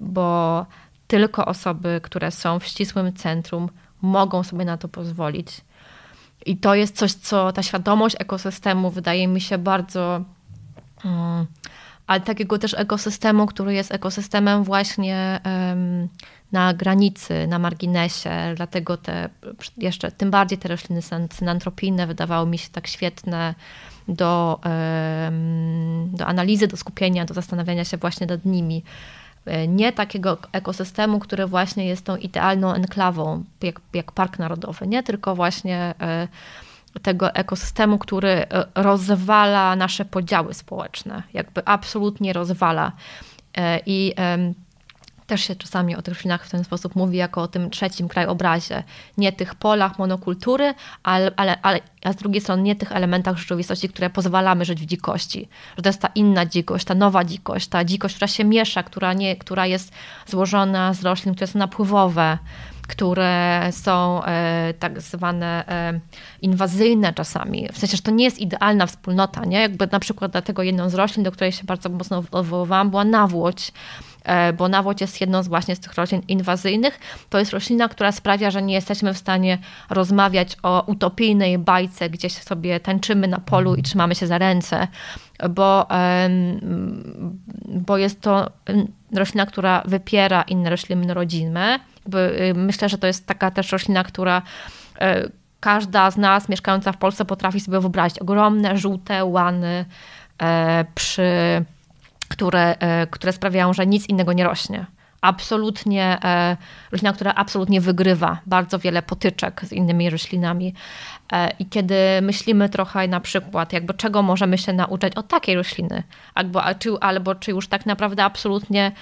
bo tylko osoby, które są w ścisłym centrum, mogą sobie na to pozwolić. I to jest coś, co ta świadomość ekosystemu wydaje mi się bardzo. Mm, ale takiego też ekosystemu, który jest ekosystemem właśnie na granicy, na marginesie, dlatego te, jeszcze tym bardziej te rośliny synantropijne wydawały mi się tak świetne do, do analizy, do skupienia, do zastanawiania się właśnie nad nimi. E, nie takiego ekosystemu, który właśnie jest tą idealną enklawą, jak, jak park narodowy, nie tylko właśnie e, tego ekosystemu, który e, rozwala nasze podziały społeczne, jakby absolutnie rozwala. E, I też się czasami o tych roślinach w ten sposób mówi, jako o tym trzecim krajobrazie. Nie tych polach monokultury, ale, ale, ale, a z drugiej strony nie tych elementach rzeczywistości, które pozwalamy żyć w dzikości. Że to jest ta inna dzikość, ta nowa dzikość, ta dzikość, która się miesza, która, nie, która jest złożona z roślin, które są napływowe, które są e, tak zwane e, inwazyjne czasami. W sensie, że to nie jest idealna wspólnota, nie? Jakby na przykład dlatego jedną z roślin, do której się bardzo mocno odwoływałam, była nawłoć, e, bo nawłoć jest jedną z właśnie z tych roślin inwazyjnych. To jest roślina, która sprawia, że nie jesteśmy w stanie rozmawiać o utopijnej bajce, gdzieś sobie tańczymy na polu i trzymamy się za ręce, bo, bo jest to roślina, która wypiera inne rośliny rodzinne. Y, myślę, że to jest taka też roślina, która y, każda z nas mieszkająca w Polsce potrafi sobie wyobrazić. Ogromne, żółte łany, e, przy, które, e, które sprawiają, że nic innego nie rośnie absolutnie e, roślina, która absolutnie wygrywa bardzo wiele potyczek z innymi roślinami. E, I kiedy myślimy trochę na przykład, jakby czego możemy się nauczyć od takiej rośliny, albo, czy, albo czy już tak naprawdę absolutnie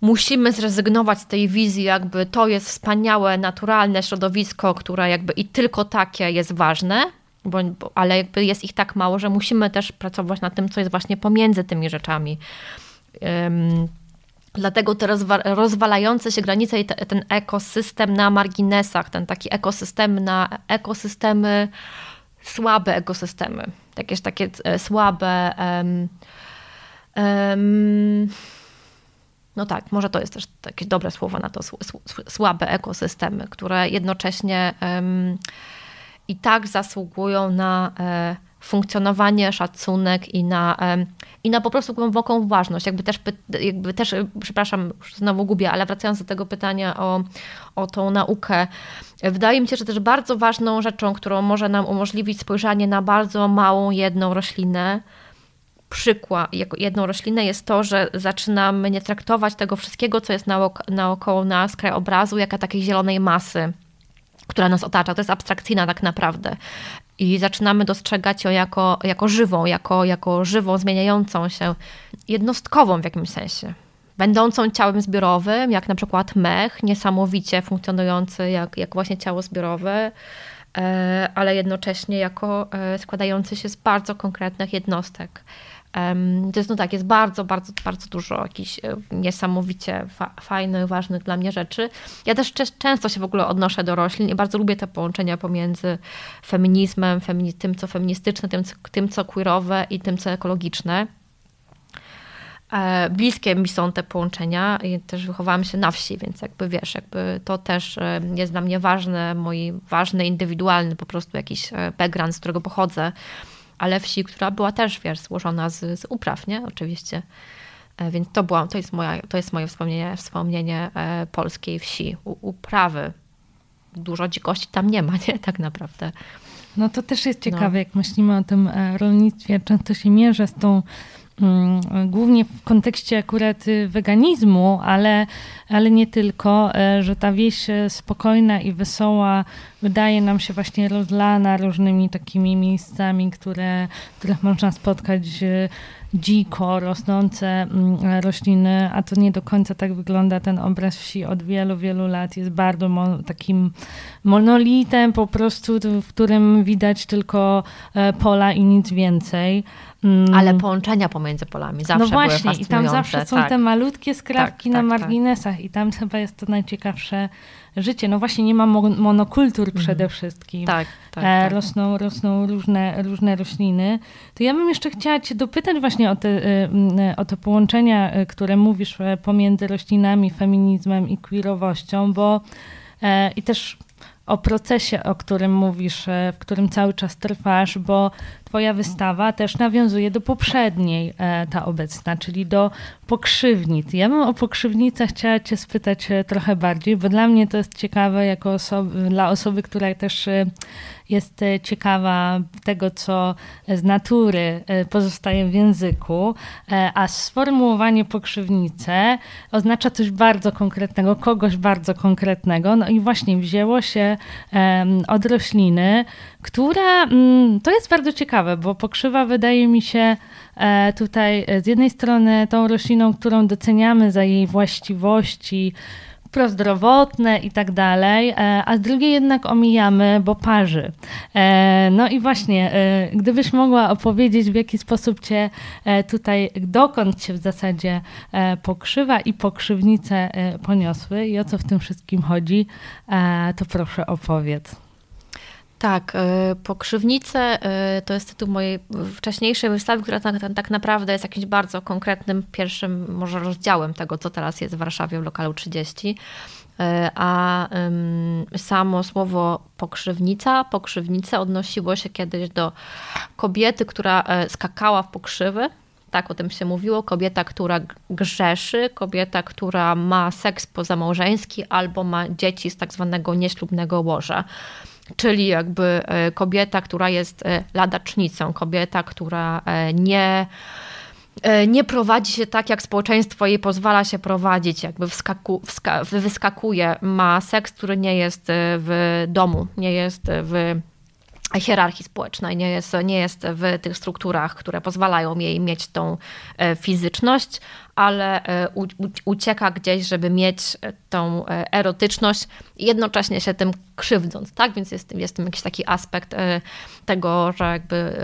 musimy zrezygnować z tej wizji, jakby to jest wspaniałe, naturalne środowisko, które jakby i tylko takie jest ważne, bo, ale jakby jest ich tak mało, że musimy też pracować nad tym, co jest właśnie pomiędzy tymi rzeczami. Um, Dlatego te rozwalające się granice i te, ten ekosystem na marginesach, ten taki ekosystem na ekosystemy, słabe ekosystemy, jakieś takie e, słabe. Um, um, no tak, może to jest też jakieś dobre słowo na to, słabe ekosystemy, które jednocześnie um, i tak zasługują na. E, funkcjonowanie, szacunek i na, i na po prostu głęboką ważność. Jakby też, jakby też, e, przepraszam, znowu gubię, ale wracając do tego pytania o, o tą naukę, wydaje mi się, że też bardzo ważną rzeczą, którą może nam umożliwić spojrzenie na bardzo małą jedną roślinę, przykład, jako jedną roślinę, jest to, że zaczynamy nie traktować tego wszystkiego, co jest naok naokoło nas, krajobrazu, jaka takiej zielonej masy która nas otacza, to jest abstrakcyjna tak naprawdę. I zaczynamy dostrzegać ją jako, jako żywą, jako, jako żywą, zmieniającą się, jednostkową w jakimś sensie. Będącą ciałem zbiorowym, jak na przykład mech, niesamowicie funkcjonujący jak, jak właśnie ciało zbiorowe, e, ale jednocześnie jako e, składający się z bardzo konkretnych jednostek. To jest no tak, jest bardzo, bardzo, bardzo dużo jakichś e, niesamowicie fa fajnych, ważnych dla mnie rzeczy. Ja też często się w ogóle odnoszę do roślin i bardzo lubię te połączenia pomiędzy feminizmem, femini tym co feministyczne, tym, tym co queerowe i tym co ekologiczne. E, bliskie mi są te połączenia. Ja też wychowałam się na wsi, więc jakby wiesz, jakby to też e, jest dla mnie ważne, mój ważny, indywidualny po prostu jakiś background, z którego pochodzę ale wsi, która była też, wiesz, złożona z, z upraw, nie? Oczywiście. E, więc to, była, to, jest, moja, to jest moje wspomnienie, wspomnienie e, polskiej wsi, uprawy. Dużo dzikości tam nie ma, nie? Tak naprawdę. No to też jest no. ciekawe, no. jak myślimy o tym e, rolnictwie, często się mierzę z tą Mm, głównie w kontekście akurat y, weganizmu, ale, ale nie tylko, e, że ta wieś e, spokojna i wesoła wydaje nam się właśnie rozlana różnymi takimi miejscami, które, w których można spotkać e, dziko rosnące mm, rośliny, a to nie do końca tak wygląda ten obraz wsi od wielu, wielu lat. Jest bardzo mo takim monolitem po prostu, w którym widać tylko pola i nic więcej. Mm. Ale połączenia pomiędzy polami zawsze no właśnie, I tam zawsze są tak. te malutkie skrawki tak, na tak, tak. marginesach i tam chyba jest to najciekawsze życie. No właśnie nie ma monokultur mhm. przede wszystkim. Tak, tak, e, tak. Rosną, rosną różne, różne rośliny. To ja bym jeszcze chciała cię dopytać właśnie o te, y, y, o te połączenia, y, które mówisz e, pomiędzy roślinami, feminizmem i queerowością, bo e, i też o procesie, o którym mówisz, e, w którym cały czas trwasz, bo Twoja wystawa też nawiązuje do poprzedniej, e, ta obecna, czyli do pokrzywnic. Ja bym o pokrzywnicach chciała Cię spytać e, trochę bardziej, bo dla mnie to jest ciekawe jako osoby, dla osoby, która też jest e, ciekawa tego, co z natury e, pozostaje w języku, e, a sformułowanie pokrzywnice oznacza coś bardzo konkretnego, kogoś bardzo konkretnego. No i właśnie wzięło się od rośliny, która mm, to jest bardzo ciekawe, bo pokrzywa wydaje mi się tutaj z jednej strony tą rośliną, którą doceniamy za jej właściwości, prozdrowotne i tak dalej, e, a drugie jednak omijamy, bo parzy. E, no i właśnie, e, gdybyś mogła opowiedzieć, w jaki sposób cię tutaj, dokąd cię w zasadzie pokrzywa i pokrzywnice poniosły i o co w tym wszystkim chodzi, to proszę opowiedz. Tak, e, Pokrzywnice to jest tytuł mojej wcześniejszej wystawy, która tak, tak naprawdę jest jakimś bardzo konkretnym pierwszym może rozdziałem tego, co teraz jest w Warszawie w lokalu 30 e, a samo słowo pokrzywnica, Pokrzywnice odnosiło się kiedyś do kobiety, która e, skakała w pokrzywy. Tak o tym się mówiło. Kobieta, która grzeszy, kobieta, która ma seks pozamałżeński albo ma dzieci z tak zwanego nieślubnego łoża czyli jakby e, kobieta, która jest e, ladacznicą, kobieta, która e, nie nie prowadzi się tak, jak społeczeństwo jej pozwala się prowadzić, jakby wskaku, wska, wyskakuje, ma seks, który nie jest w domu, nie jest w hierarchii społecznej, nie jest, nie jest w tych strukturach, które pozwalają jej mieć tą e, fizyczność, ale e, u, ucieka gdzieś, żeby mieć e, tą erotyczność, jednocześnie się tym krzywdząc, tak? Więc jest, jest tym jakiś taki aspekt tego, że jakby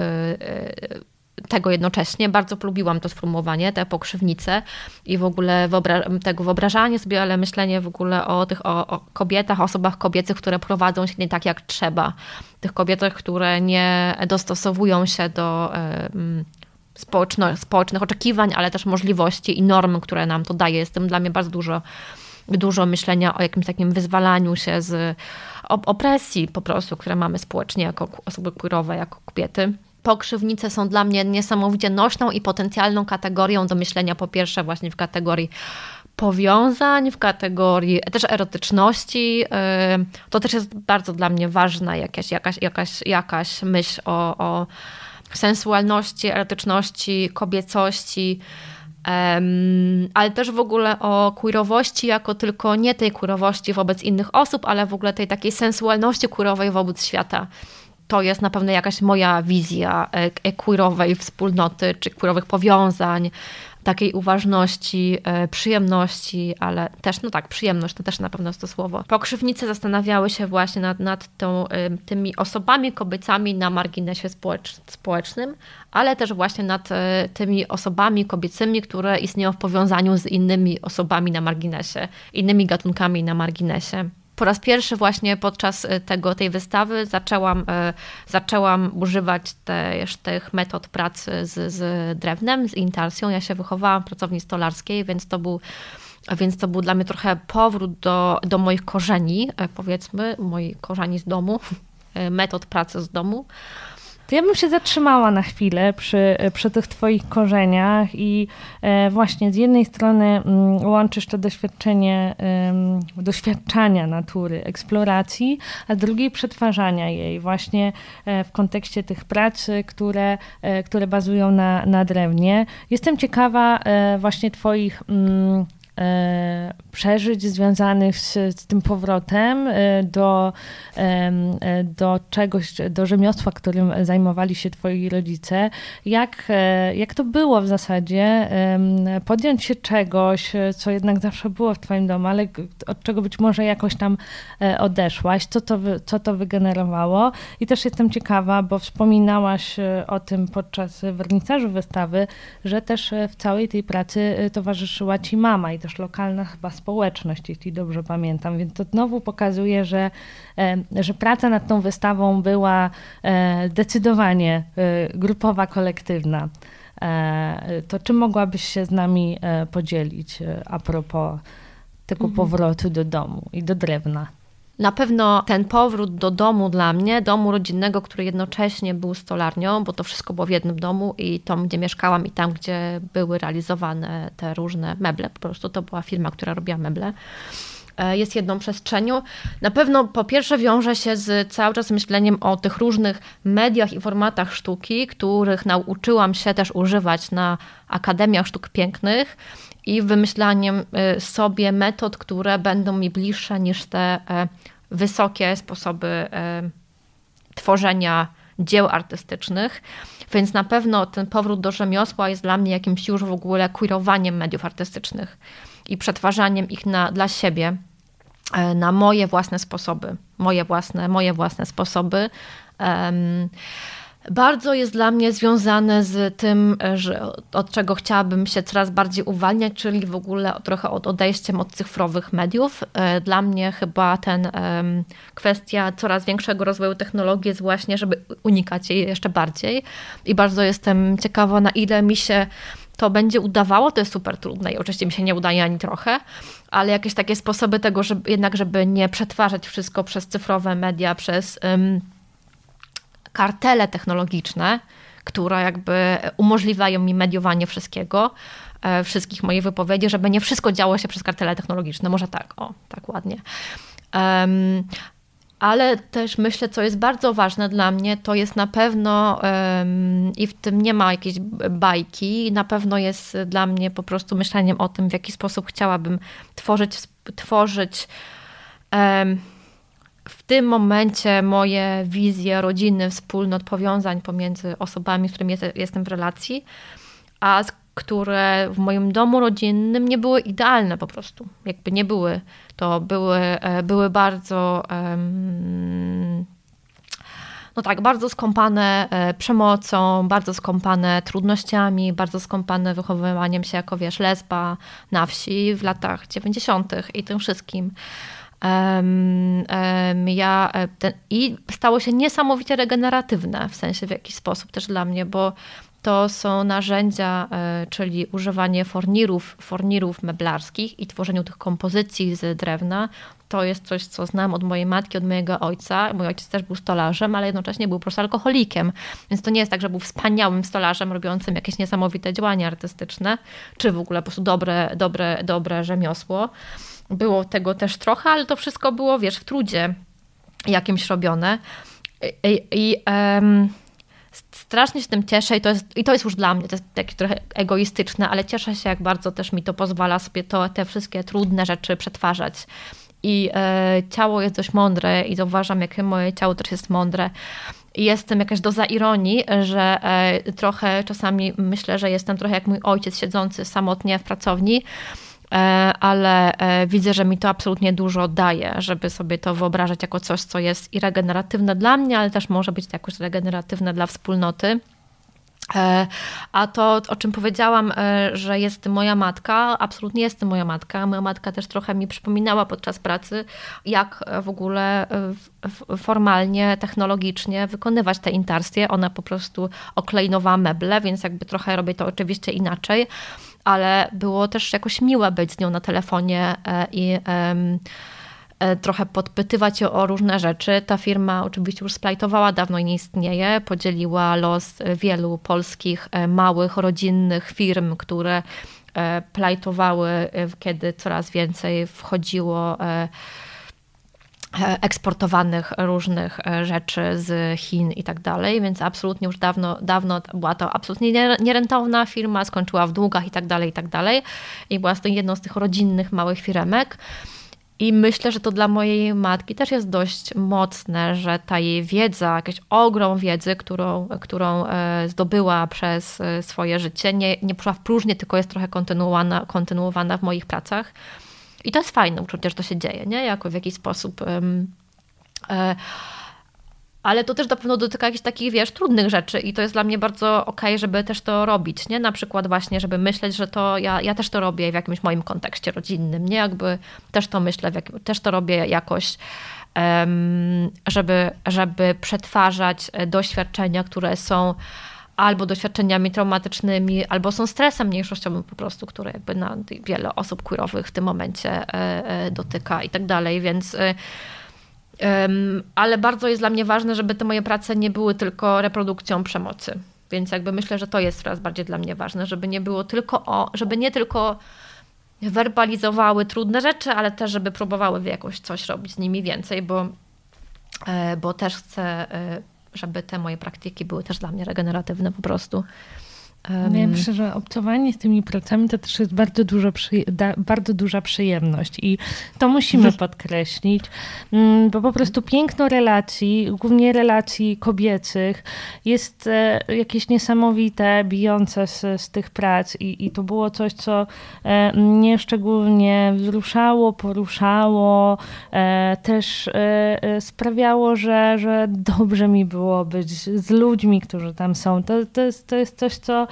tego jednocześnie. Bardzo lubiłam to sformułowanie, te pokrzywnice i w ogóle wyobra- tego wyobrażanie sobie, ale myślenie w ogóle o tych o, o kobietach, osobach kobiecych, które prowadzą się nie tak jak trzeba. Tych kobietach, które nie dostosowują się do społecznych oczekiwań, ale też możliwości i norm, które nam to daje. Jest tym dla mnie bardzo dużo dużo myślenia o jakimś takim wyzwalaniu się z opresji po prostu, które mamy społecznie jako osoby queerowe, jako kobiety pokrzywnice są dla mnie niesamowicie nośną i potencjalną kategorią do myślenia po pierwsze właśnie w kategorii powiązań, w kategorii też erotyczności. Y, to też jest bardzo dla mnie ważna jakaś, jakaś, jakaś, jakaś myśl o, o sensualności, erotyczności, kobiecości. Um, ale też w ogóle o kurowości, jako tylko nie tej kurowości wobec innych osób, ale w ogóle tej takiej sensualności kurowej wobec świata to jest na pewno jakaś moja wizja e, e, queerowej wspólnoty czy queerowych powiązań, takiej uważności, e, przyjemności, ale też, no tak, przyjemność to też na pewno jest to słowo. Pokrzywnice zastanawiały się właśnie nad, nad tą, tymi osobami kobiecami na marginesie społecz, społecznym, ale też właśnie nad tymi osobami kobiecymi, które istnieją w powiązaniu z innymi osobami na marginesie, innymi gatunkami na marginesie po raz pierwszy właśnie podczas e, tego, tej wystawy zaczęłam, e, zaczęłam używać też tych metod pracy z, z drewnem, z intarsją. Ja się wychowałam w pracowni stolarskiej, więc to był więc to był dla mnie trochę powrót do, do moich korzeni, e, powiedzmy, moich korzeni z domu, metod pracy z domu. To ja bym się zatrzymała na chwilę przy, przy tych Twoich korzeniach i e, właśnie z jednej strony mm, łączysz to doświadczenie doświadczania natury, eksploracji, a z drugiej przetwarzania jej właśnie e, w kontekście tych prac, które, e, które bazują na, na drewnie. Jestem ciekawa właśnie Twoich mm, E, przeżyć związanych z, z tym powrotem e, do, e, do czegoś, do rzemiosła, którym zajmowali się twoi rodzice. Jak, jak to było w zasadzie? Podjąć się czegoś, co jednak zawsze było w twoim domu, ale od czego być może jakoś tam odeszłaś? Co to, co to wygenerowało? I też jestem ciekawa, bo wspominałaś o tym podczas wernicarzu wystawy, że też w całej tej pracy towarzyszyła ci mama i też też lokalna chyba społeczność, jeśli dobrze pamiętam. Więc to znowu pokazuje, że, e, że praca nad tą wystawą była e, zdecydowanie e, grupowa, kolektywna. To czym mogłabyś się z nami podzielić a propos tego mhm. powrotu do domu i do drewna? Na pewno ten powrót do domu dla mnie, domu rodzinnego, który jednocześnie był stolarnią, bo to wszystko było w jednym domu i tam, gdzie mieszkałam i tam, gdzie były realizowane te różne meble, po prostu to była firma, która robiła meble e, jest jedną przestrzenią. Na pewno po pierwsze wiąże się z cały czas myśleniem o tych różnych mediach i formatach sztuki, których nauczyłam się też używać na Akademiach Sztuk Pięknych i wymyślaniem y, sobie metod, które będą mi bliższe niż te e, wysokie sposoby e, tworzenia dzieł artystycznych. Więc na pewno ten powrót do rzemiosła jest dla mnie jakimś już w ogóle kurowaniem mediów artystycznych i przetwarzaniem ich na, dla siebie, e, na moje własne sposoby, moje własne, moje własne sposoby. Um, bardzo jest dla mnie związane z tym, e, że od czego chciałabym się coraz bardziej uwalniać, czyli w ogóle trochę od odejściem od cyfrowych mediów. E, dla mnie chyba ten kwestia coraz większego rozwoju technologii jest właśnie, żeby unikać jej jeszcze bardziej. I bardzo jestem ciekawa, na ile mi się to będzie udawało, to jest super trudne i oczywiście mi się nie udaje ani trochę, ale jakieś takie sposoby tego, żeby jednak, żeby nie przetwarzać wszystko przez cyfrowe media, przez... Um, kartele technologiczne, które jakby umożliwiają mi mediowanie wszystkiego, e, wszystkich moich wypowiedzi, żeby nie wszystko działo się przez kartele technologiczne. Może tak, o, tak ładnie. Um, ale też myślę, co jest bardzo ważne dla mnie, to jest na pewno um, i w tym nie ma jakiejś bajki, na pewno jest dla mnie po prostu myśleniem o tym, w jaki sposób chciałabym tworzyć, tworzyć um, tym momencie moje wizje rodziny, wspólnot, powiązań pomiędzy osobami, z którymi jestem w relacji, a z, które w moim domu rodzinnym nie były idealne po prostu. Jakby nie były. To były, e, były bardzo. no tak, bardzo skąpane e, przemocą, bardzo skąpane trudnościami, bardzo skąpane wychowywaniem się jako, wiesz, lesba na wsi w latach 90. i tym wszystkim ja, e, ten, I stało się niesamowicie regeneratywne w sensie w jakiś sposób też dla mnie, bo to są narzędzia, e, czyli używanie fornirów, fornirów meblarskich i tworzeniu tych kompozycji z drewna. To jest coś, co znam od mojej matki, od mojego ojca. Mój ojciec też był stolarzem, ale jednocześnie był po prostu alkoholikiem. Więc to nie jest tak, że był wspaniałym stolarzem robiącym jakieś niesamowite działania artystyczne, czy w ogóle po prostu dobre, dobre, dobre rzemiosło było tego też trochę, ale to wszystko było, wiesz, w trudzie jakimś robione. I, i um, strasznie się tym cieszę i to, jest, i to jest już dla mnie, to jest takie trochę egoistyczne, ale cieszę się, jak bardzo też mi to pozwala sobie to, te wszystkie trudne rzeczy przetwarzać. I e, ciało jest dość mądre i zauważam, jakie moje ciało też jest mądre. I jestem jakaś doza ironii, że e, trochę czasami myślę, że jestem trochę jak mój ojciec siedzący samotnie w pracowni E, ale e, widzę, że mi to absolutnie dużo daje, żeby sobie to wyobrażać jako coś, co jest i regeneratywne dla mnie, ale też może być jakoś regeneratywne dla wspólnoty. E, a to, o czym powiedziałam, że jest moja matka, absolutnie jest moja matka. Moja matka też trochę mi przypominała podczas pracy, jak w ogóle formalnie, technologicznie wykonywać te intarsje. Ona po prostu oklejnowała meble, więc jakby trochę robię to oczywiście inaczej ale było też jakoś miłe być z nią na telefonie e, i e, trochę podpytywać ją o różne rzeczy. Ta firma oczywiście już splajtowała, dawno nie istnieje, podzieliła los wielu polskich e, małych, rodzinnych firm, które plajtowały, kiedy coraz więcej wchodziło E, eksportowanych różnych e, rzeczy z Chin i tak dalej, więc absolutnie już dawno, dawno była to absolutnie nierentowna firma, skończyła w długach i tak dalej, i tak dalej. I była to jedną z tych rodzinnych małych firemek. I myślę, że to dla mojej matki też jest dość mocne, że ta jej wiedza, jakiś ogrom wiedzy, którą, którą e, zdobyła przez swoje życie, nie, nie poszła w próżnię, tylko jest trochę kontynuowana, kontynuowana w moich pracach. I to jest fajne uczucie, że to się dzieje, nie? Jako w jakiś sposób. Um, e, ale to też na pewno dotyka jakichś takich, wiesz, trudnych rzeczy i to jest dla mnie bardzo okej, okay, żeby też to robić, nie? Na przykład właśnie, żeby myśleć, że to ja, ja też to robię w jakimś moim kontekście rodzinnym, nie? Jakby też to myślę, jakim, też to robię jakoś, um, żeby, żeby przetwarzać e, doświadczenia, które są albo doświadczeniami traumatycznymi, albo są stresem mniejszościowym po prostu, który jakby na wiele osób queerowych w tym momencie e, e, dotyka i tak dalej, więc e, ale bardzo jest dla mnie ważne, żeby te moje prace nie były tylko reprodukcją przemocy. Więc jakby myślę, że to jest coraz bardziej dla mnie ważne, żeby nie było tylko o, żeby nie tylko werbalizowały trudne rzeczy, ale też, żeby próbowały jakoś coś robić z nimi więcej, bo, bo też chcę żeby te moje praktyki były też dla mnie regeneratywne po prostu. Um, ja myślę, że obcowanie z tymi pracami to też jest bardzo, dużo przyje- bardzo duża przyjemność i to musimy podkreślić, mm, bo po prostu piękno relacji, głównie relacji kobiecych, jest e, jakieś niesamowite, bijące z, z tych prac I, i to było coś, co e, mnie szczególnie wzruszało, poruszało, e, też sprawiało, że, że dobrze mi było być z ludźmi, którzy tam są. To, to, jest, to jest coś, co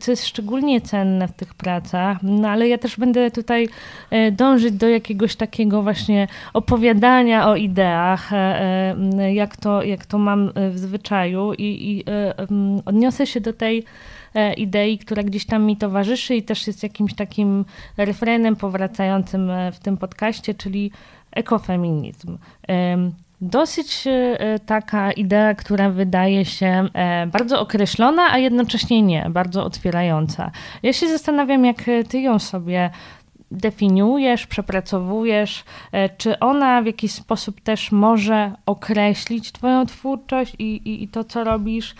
co, jest szczególnie cenne w tych pracach. No ale ja też będę tutaj e, dążyć do jakiegoś takiego właśnie opowiadania o ideach, e, e, jak to, jak to mam w zwyczaju i, i odniosę się do tej idei, która gdzieś tam mi towarzyszy i też jest jakimś takim refrenem powracającym w tym podcaście, czyli ekofeminizm. Dosyć e, e, taka idea, która wydaje się e, bardzo określona, a jednocześnie nie, bardzo otwierająca. Ja się zastanawiam, jak ty ją sobie definiujesz, przepracowujesz, e, czy ona w jakiś sposób też może określić Twoją twórczość i, i, i, to, co robisz?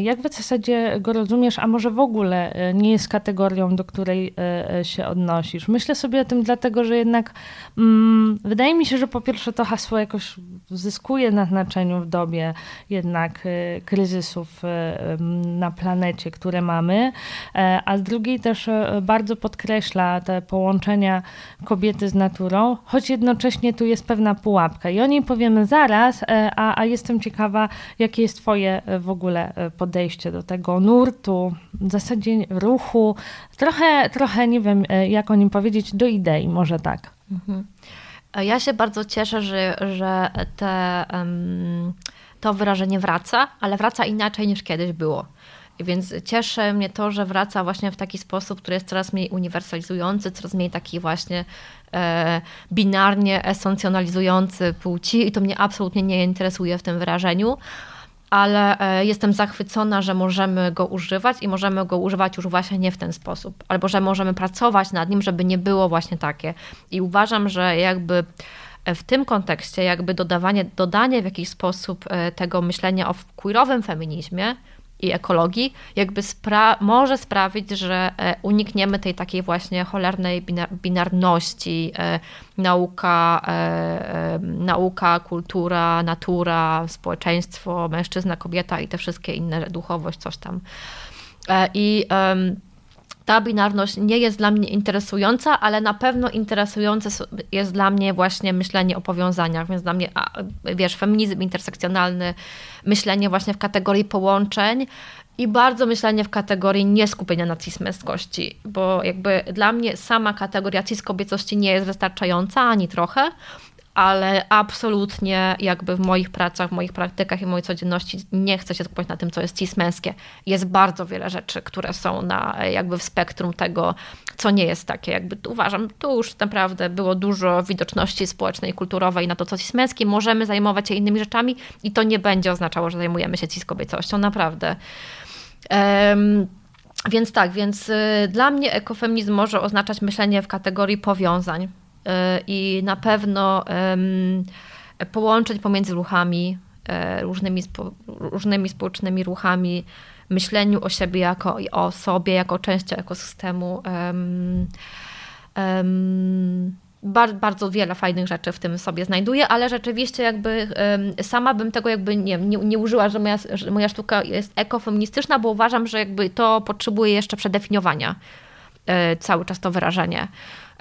Jak w zasadzie go rozumiesz, a może w ogóle e, nie jest kategorią, do której e, się odnosisz? Myślę sobie o tym dlatego, że jednak mm, wydaje mi się, że po pierwsze to hasło jakoś zyskuje na znaczeniu w dobie jednak kryzysów na planecie, które mamy, a z drugiej też bardzo podkreśla te połączenia kobiety z naturą, choć jednocześnie tu jest pewna pułapka. I o niej powiemy zaraz, e, a, a jestem ciekawa, jakie jest Twoje e, w ogóle e, podejście do tego nurtu, w zasadzie ruchu, trochę, trochę nie wiem, jak o nim powiedzieć, do idei, może tak. Mhm. Ja się bardzo cieszę, że, że te, um, to wyrażenie wraca, ale wraca inaczej niż kiedyś było. Więc cieszy mnie to, że wraca właśnie w taki sposób, który jest coraz mniej uniwersalizujący, coraz mniej taki właśnie e, binarnie esencjonalizujący płci i to mnie absolutnie nie interesuje w tym wyrażeniu ale e, jestem zachwycona, że możemy go używać i możemy go używać już właśnie nie w ten sposób, albo że możemy pracować nad nim, żeby nie było właśnie takie. I uważam, że jakby e, w tym kontekście jakby dodawanie, dodanie w jakiś sposób e, tego myślenia o queerowym feminizmie, i ekologii, jakby spra może sprawić, że e, unikniemy tej takiej właśnie cholernej binarności e, nauka, e, nauka, kultura, natura, społeczeństwo, mężczyzna, kobieta i te wszystkie inne, duchowość, coś tam. I ta binarność nie jest dla mnie interesująca, ale na pewno interesujące jest dla mnie właśnie myślenie o powiązaniach, więc dla mnie, wiesz, feminizm intersekcjonalny, myślenie właśnie w kategorii połączeń i bardzo myślenie w kategorii nieskupienia na cis-męskości, bo jakby dla mnie sama kategoria cis-kobiecości nie jest wystarczająca ani trochę, ale absolutnie jakby w moich pracach, w moich praktykach i mojej codzienności nie chcę się skupiać na tym, co jest cis męskie. Jest bardzo wiele rzeczy, które są na jakby w spektrum tego, co nie jest takie. Jakby uważam, tu już naprawdę było dużo widoczności społecznej, kulturowej na to, co cis męskie. Możemy zajmować się innymi rzeczami i to nie będzie oznaczało, że zajmujemy się cis kobiecością, naprawdę. Um, więc tak, więc y, dla mnie ekofeminizm może oznaczać myślenie w kategorii powiązań Y, i na pewno połączeń pomiędzy ruchami, e, różnymi, różnymi społecznymi ruchami, myśleniu o siebie jako o sobie, jako części ekosystemu. bardzo bardzo wiele fajnych rzeczy w tym sobie znajduję, ale rzeczywiście jakby sama bym tego jakby nie, nie, nie użyła, że moja, że moja sztuka jest ekofeministyczna, bo uważam, że jakby to potrzebuje jeszcze przedefiniowania. E, cały czas to wyrażenie,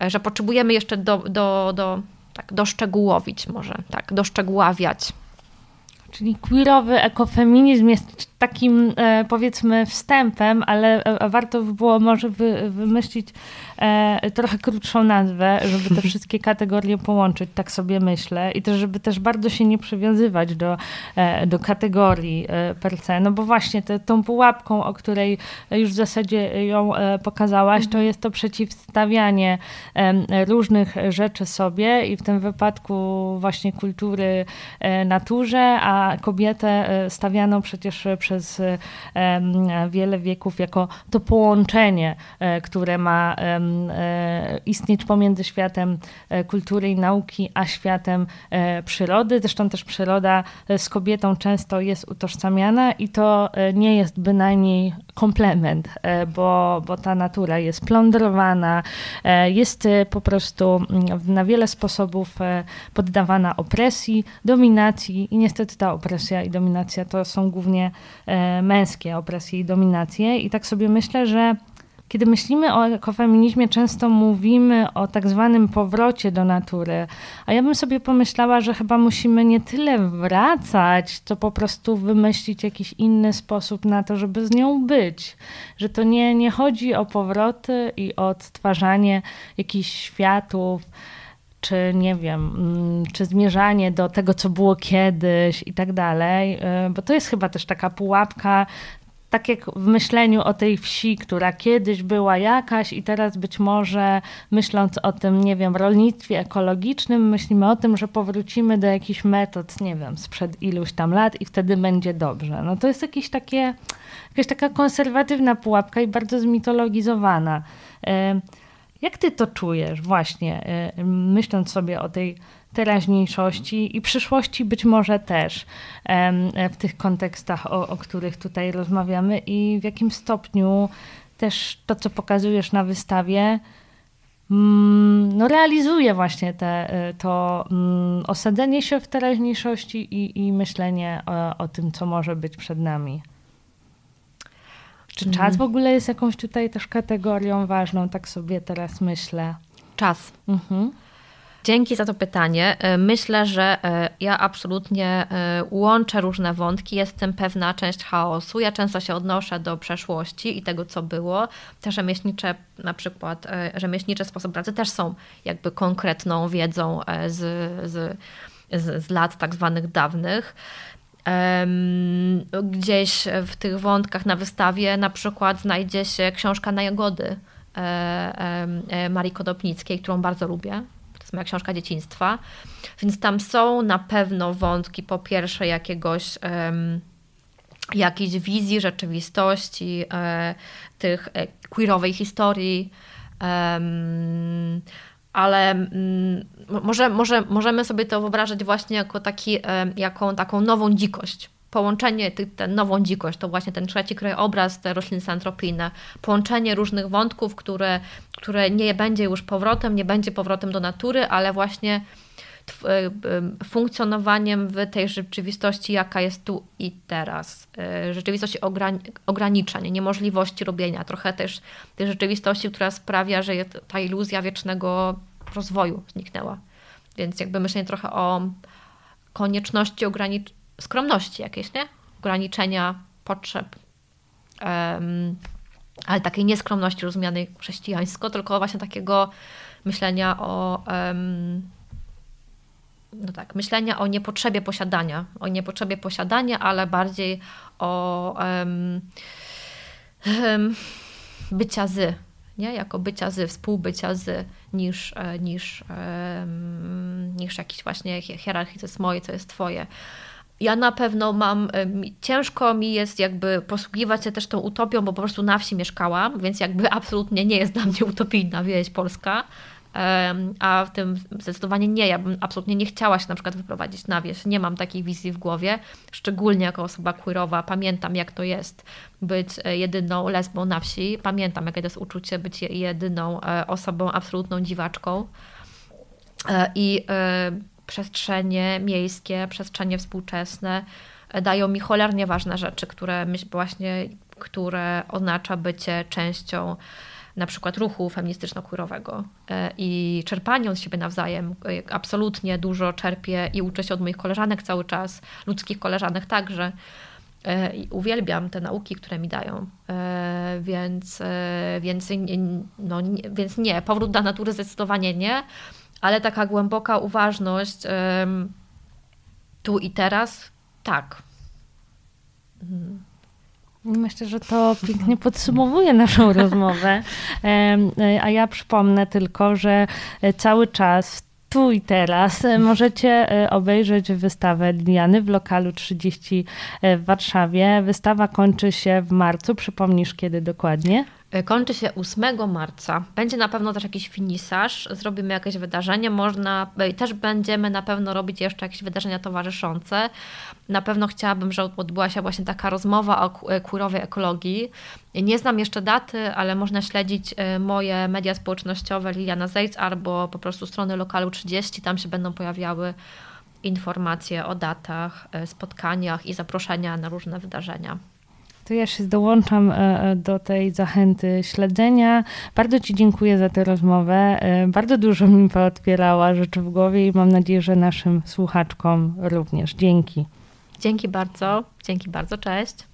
e, że potrzebujemy jeszcze do, do, do, tak, doszczegółowić może, tak, doszczegóławiać Czyli queerowy ekofeminizm jest takim e, powiedzmy wstępem, ale e, warto by było może wy, wymyślić e, trochę krótszą nazwę, żeby te wszystkie kategorie połączyć, tak sobie myślę. I też, żeby też bardzo się nie przywiązywać do, do kategorii per se. No bo właśnie te, tą pułapką, o której już w zasadzie ją pokazałaś, to mhm. jest to przeciwstawianie różnych rzeczy sobie i w tym wypadku właśnie kultury naturze, a kobietę e, stawiano przecież e, przez e, wiele wieków jako to połączenie, które ma istnieć pomiędzy światem kultury i nauki, a światem przyrody. Zresztą też przyroda z kobietą często jest utożsamiana i to nie jest bynajmniej komplement, bo, bo ta natura jest plądrowana, jest po prostu mm, na wiele sposobów poddawana opresji, dominacji i niestety ta opresja i dominacja to są głównie e, męskie opresje i dominacje. I tak sobie myślę, że kiedy myślimy o ekofeminizmie, często mówimy o tak zwanym powrocie do natury. A ja bym sobie pomyślała, że chyba musimy nie tyle wracać, co po prostu wymyślić jakiś inny sposób na to, żeby z nią być. Że to nie, nie chodzi o powroty i o odtwarzanie jakichś światów czy nie wiem, mm, czy zmierzanie do tego, co było kiedyś i tak dalej, y, bo to jest chyba też taka pułapka, tak jak w myśleniu o tej wsi, która kiedyś była jakaś i teraz być może myśląc o tym, nie wiem, rolnictwie ekologicznym, myślimy o tym, że powrócimy do jakichś metod, nie wiem, sprzed iluś tam lat i wtedy będzie dobrze. No to jest jakieś takie, jakaś taka konserwatywna pułapka i bardzo zmitologizowana. Y, jak ty to czujesz, właśnie y, myśląc sobie o tej teraźniejszości i przyszłości być może też w tych kontekstach, o, o których tutaj rozmawiamy i w jakim stopniu też to, co pokazujesz na wystawie, mm, no, realizuje właśnie te, y, to mm, osadzenie się w teraźniejszości i, i myślenie o, o tym, co może być przed nami. Czy czas mhm. w ogóle jest jakąś tutaj też kategorią ważną, tak sobie teraz myślę? Czas. Mhm. Dzięki za to pytanie. E, myślę, że e, ja absolutnie e, łączę różne wątki. Jestem pewna część chaosu. Ja często się odnoszę do przeszłości i tego, co było. Te rzemieślnicze, na przykład rzemieślnicze sposób pracy też są jakby konkretną wiedzą z, z, z, z lat tak zwanych dawnych. Gdzieś w tych wątkach na wystawie na przykład znajdzie się książka na jagody e, e, Marii Kodopnickiej, którą bardzo lubię. To jest moja książka dzieciństwa. Więc tam są na pewno wątki po pierwsze jakiegoś jakiejś wizji rzeczywistości, e, tych queerowej historii, ale mm, może, może, możemy sobie to wyobrażać właśnie jako taki, e, jaką, taką nową dzikość. Połączenie, tę nową dzikość, to właśnie ten trzeci krajobraz, te rośliny antropijne, połączenie różnych wątków, które, które nie będzie już powrotem, nie będzie powrotem do natury, ale właśnie Y, y, funkcjonowaniem w tej rzeczywistości, jaka jest tu i teraz. Y, rzeczywistości ograniczeń, niemożliwości robienia, trochę też tej rzeczywistości, która sprawia, że ta iluzja wiecznego rozwoju zniknęła. Więc jakby myślenie trochę o konieczności ograniczenia, skromności jakiejś, nie? Ograniczenia potrzeb, um, ale takiej nieskromności rozumianej chrześcijańsko, tylko właśnie takiego myślenia o um, no tak, myślenia o niepotrzebie posiadania, o niepotrzebie posiadania, ale bardziej o um, um, bycia z, nie? jako bycia z, współbycia z, niż, e, niż, um, niż jakieś właśnie hierarchii, co jest moje, co jest twoje. Ja na pewno mam, ciężko mi jest jakby posługiwać się też tą utopią, bo po prostu na wsi mieszkałam, więc jakby absolutnie nie jest dla mnie utopijna wieś polska a w tym zdecydowanie nie. Ja bym absolutnie nie chciała się na przykład wyprowadzić na wieś. Nie mam takiej wizji w głowie, szczególnie jako osoba queerowa. Pamiętam, jak to jest być e, jedyną lesbą na wsi. Pamiętam, jakie to jest uczucie być jedyną e, osobą, absolutną dziwaczką. E, I przestrzenie miejskie, przestrzenie współczesne dają mi cholernie ważne rzeczy, które myśl, właśnie, które oznacza bycie częścią na przykład ruchu feministyczno-kurowego e, i czerpanie od siebie nawzajem. Absolutnie dużo czerpię i uczę się od moich koleżanek cały czas, ludzkich koleżanek także. E, I uwielbiam te nauki, które mi dają. E, więc, więc, no, więc nie, powrót do natury zdecydowanie nie, ale taka głęboka uważność tu i teraz tak. Mhm. Myślę, że to pięknie podsumowuje naszą rozmowę. E, a ja przypomnę tylko, że e, cały czas tu i teraz e, możecie obejrzeć wystawę Liliany w lokalu 30 w Warszawie. Wystawa kończy się w marcu. Przypomnisz kiedy dokładnie? E, kończy się 8 marca. Będzie na pewno też jakiś finisaż, zrobimy jakieś wydarzenie, można, e, też będziemy na pewno robić jeszcze jakieś wydarzenia towarzyszące. Na pewno chciałabym, żeby odbyła się właśnie taka rozmowa o kurowej e, ekologii. Nie znam jeszcze daty, ale można śledzić moje media społecznościowe Liliana Zejc albo po prostu strony lokalu 30, tam się będą pojawiały informacje o datach, spotkaniach i zaproszenia na różne wydarzenia to ja się dołączam e, e, do tej zachęty śledzenia. Bardzo Ci dziękuję za tę rozmowę. E, bardzo dużo mi odpierała rzeczy w głowie i mam nadzieję, że naszym słuchaczkom również. Dzięki. Dzięki bardzo. Dzięki bardzo. Cześć.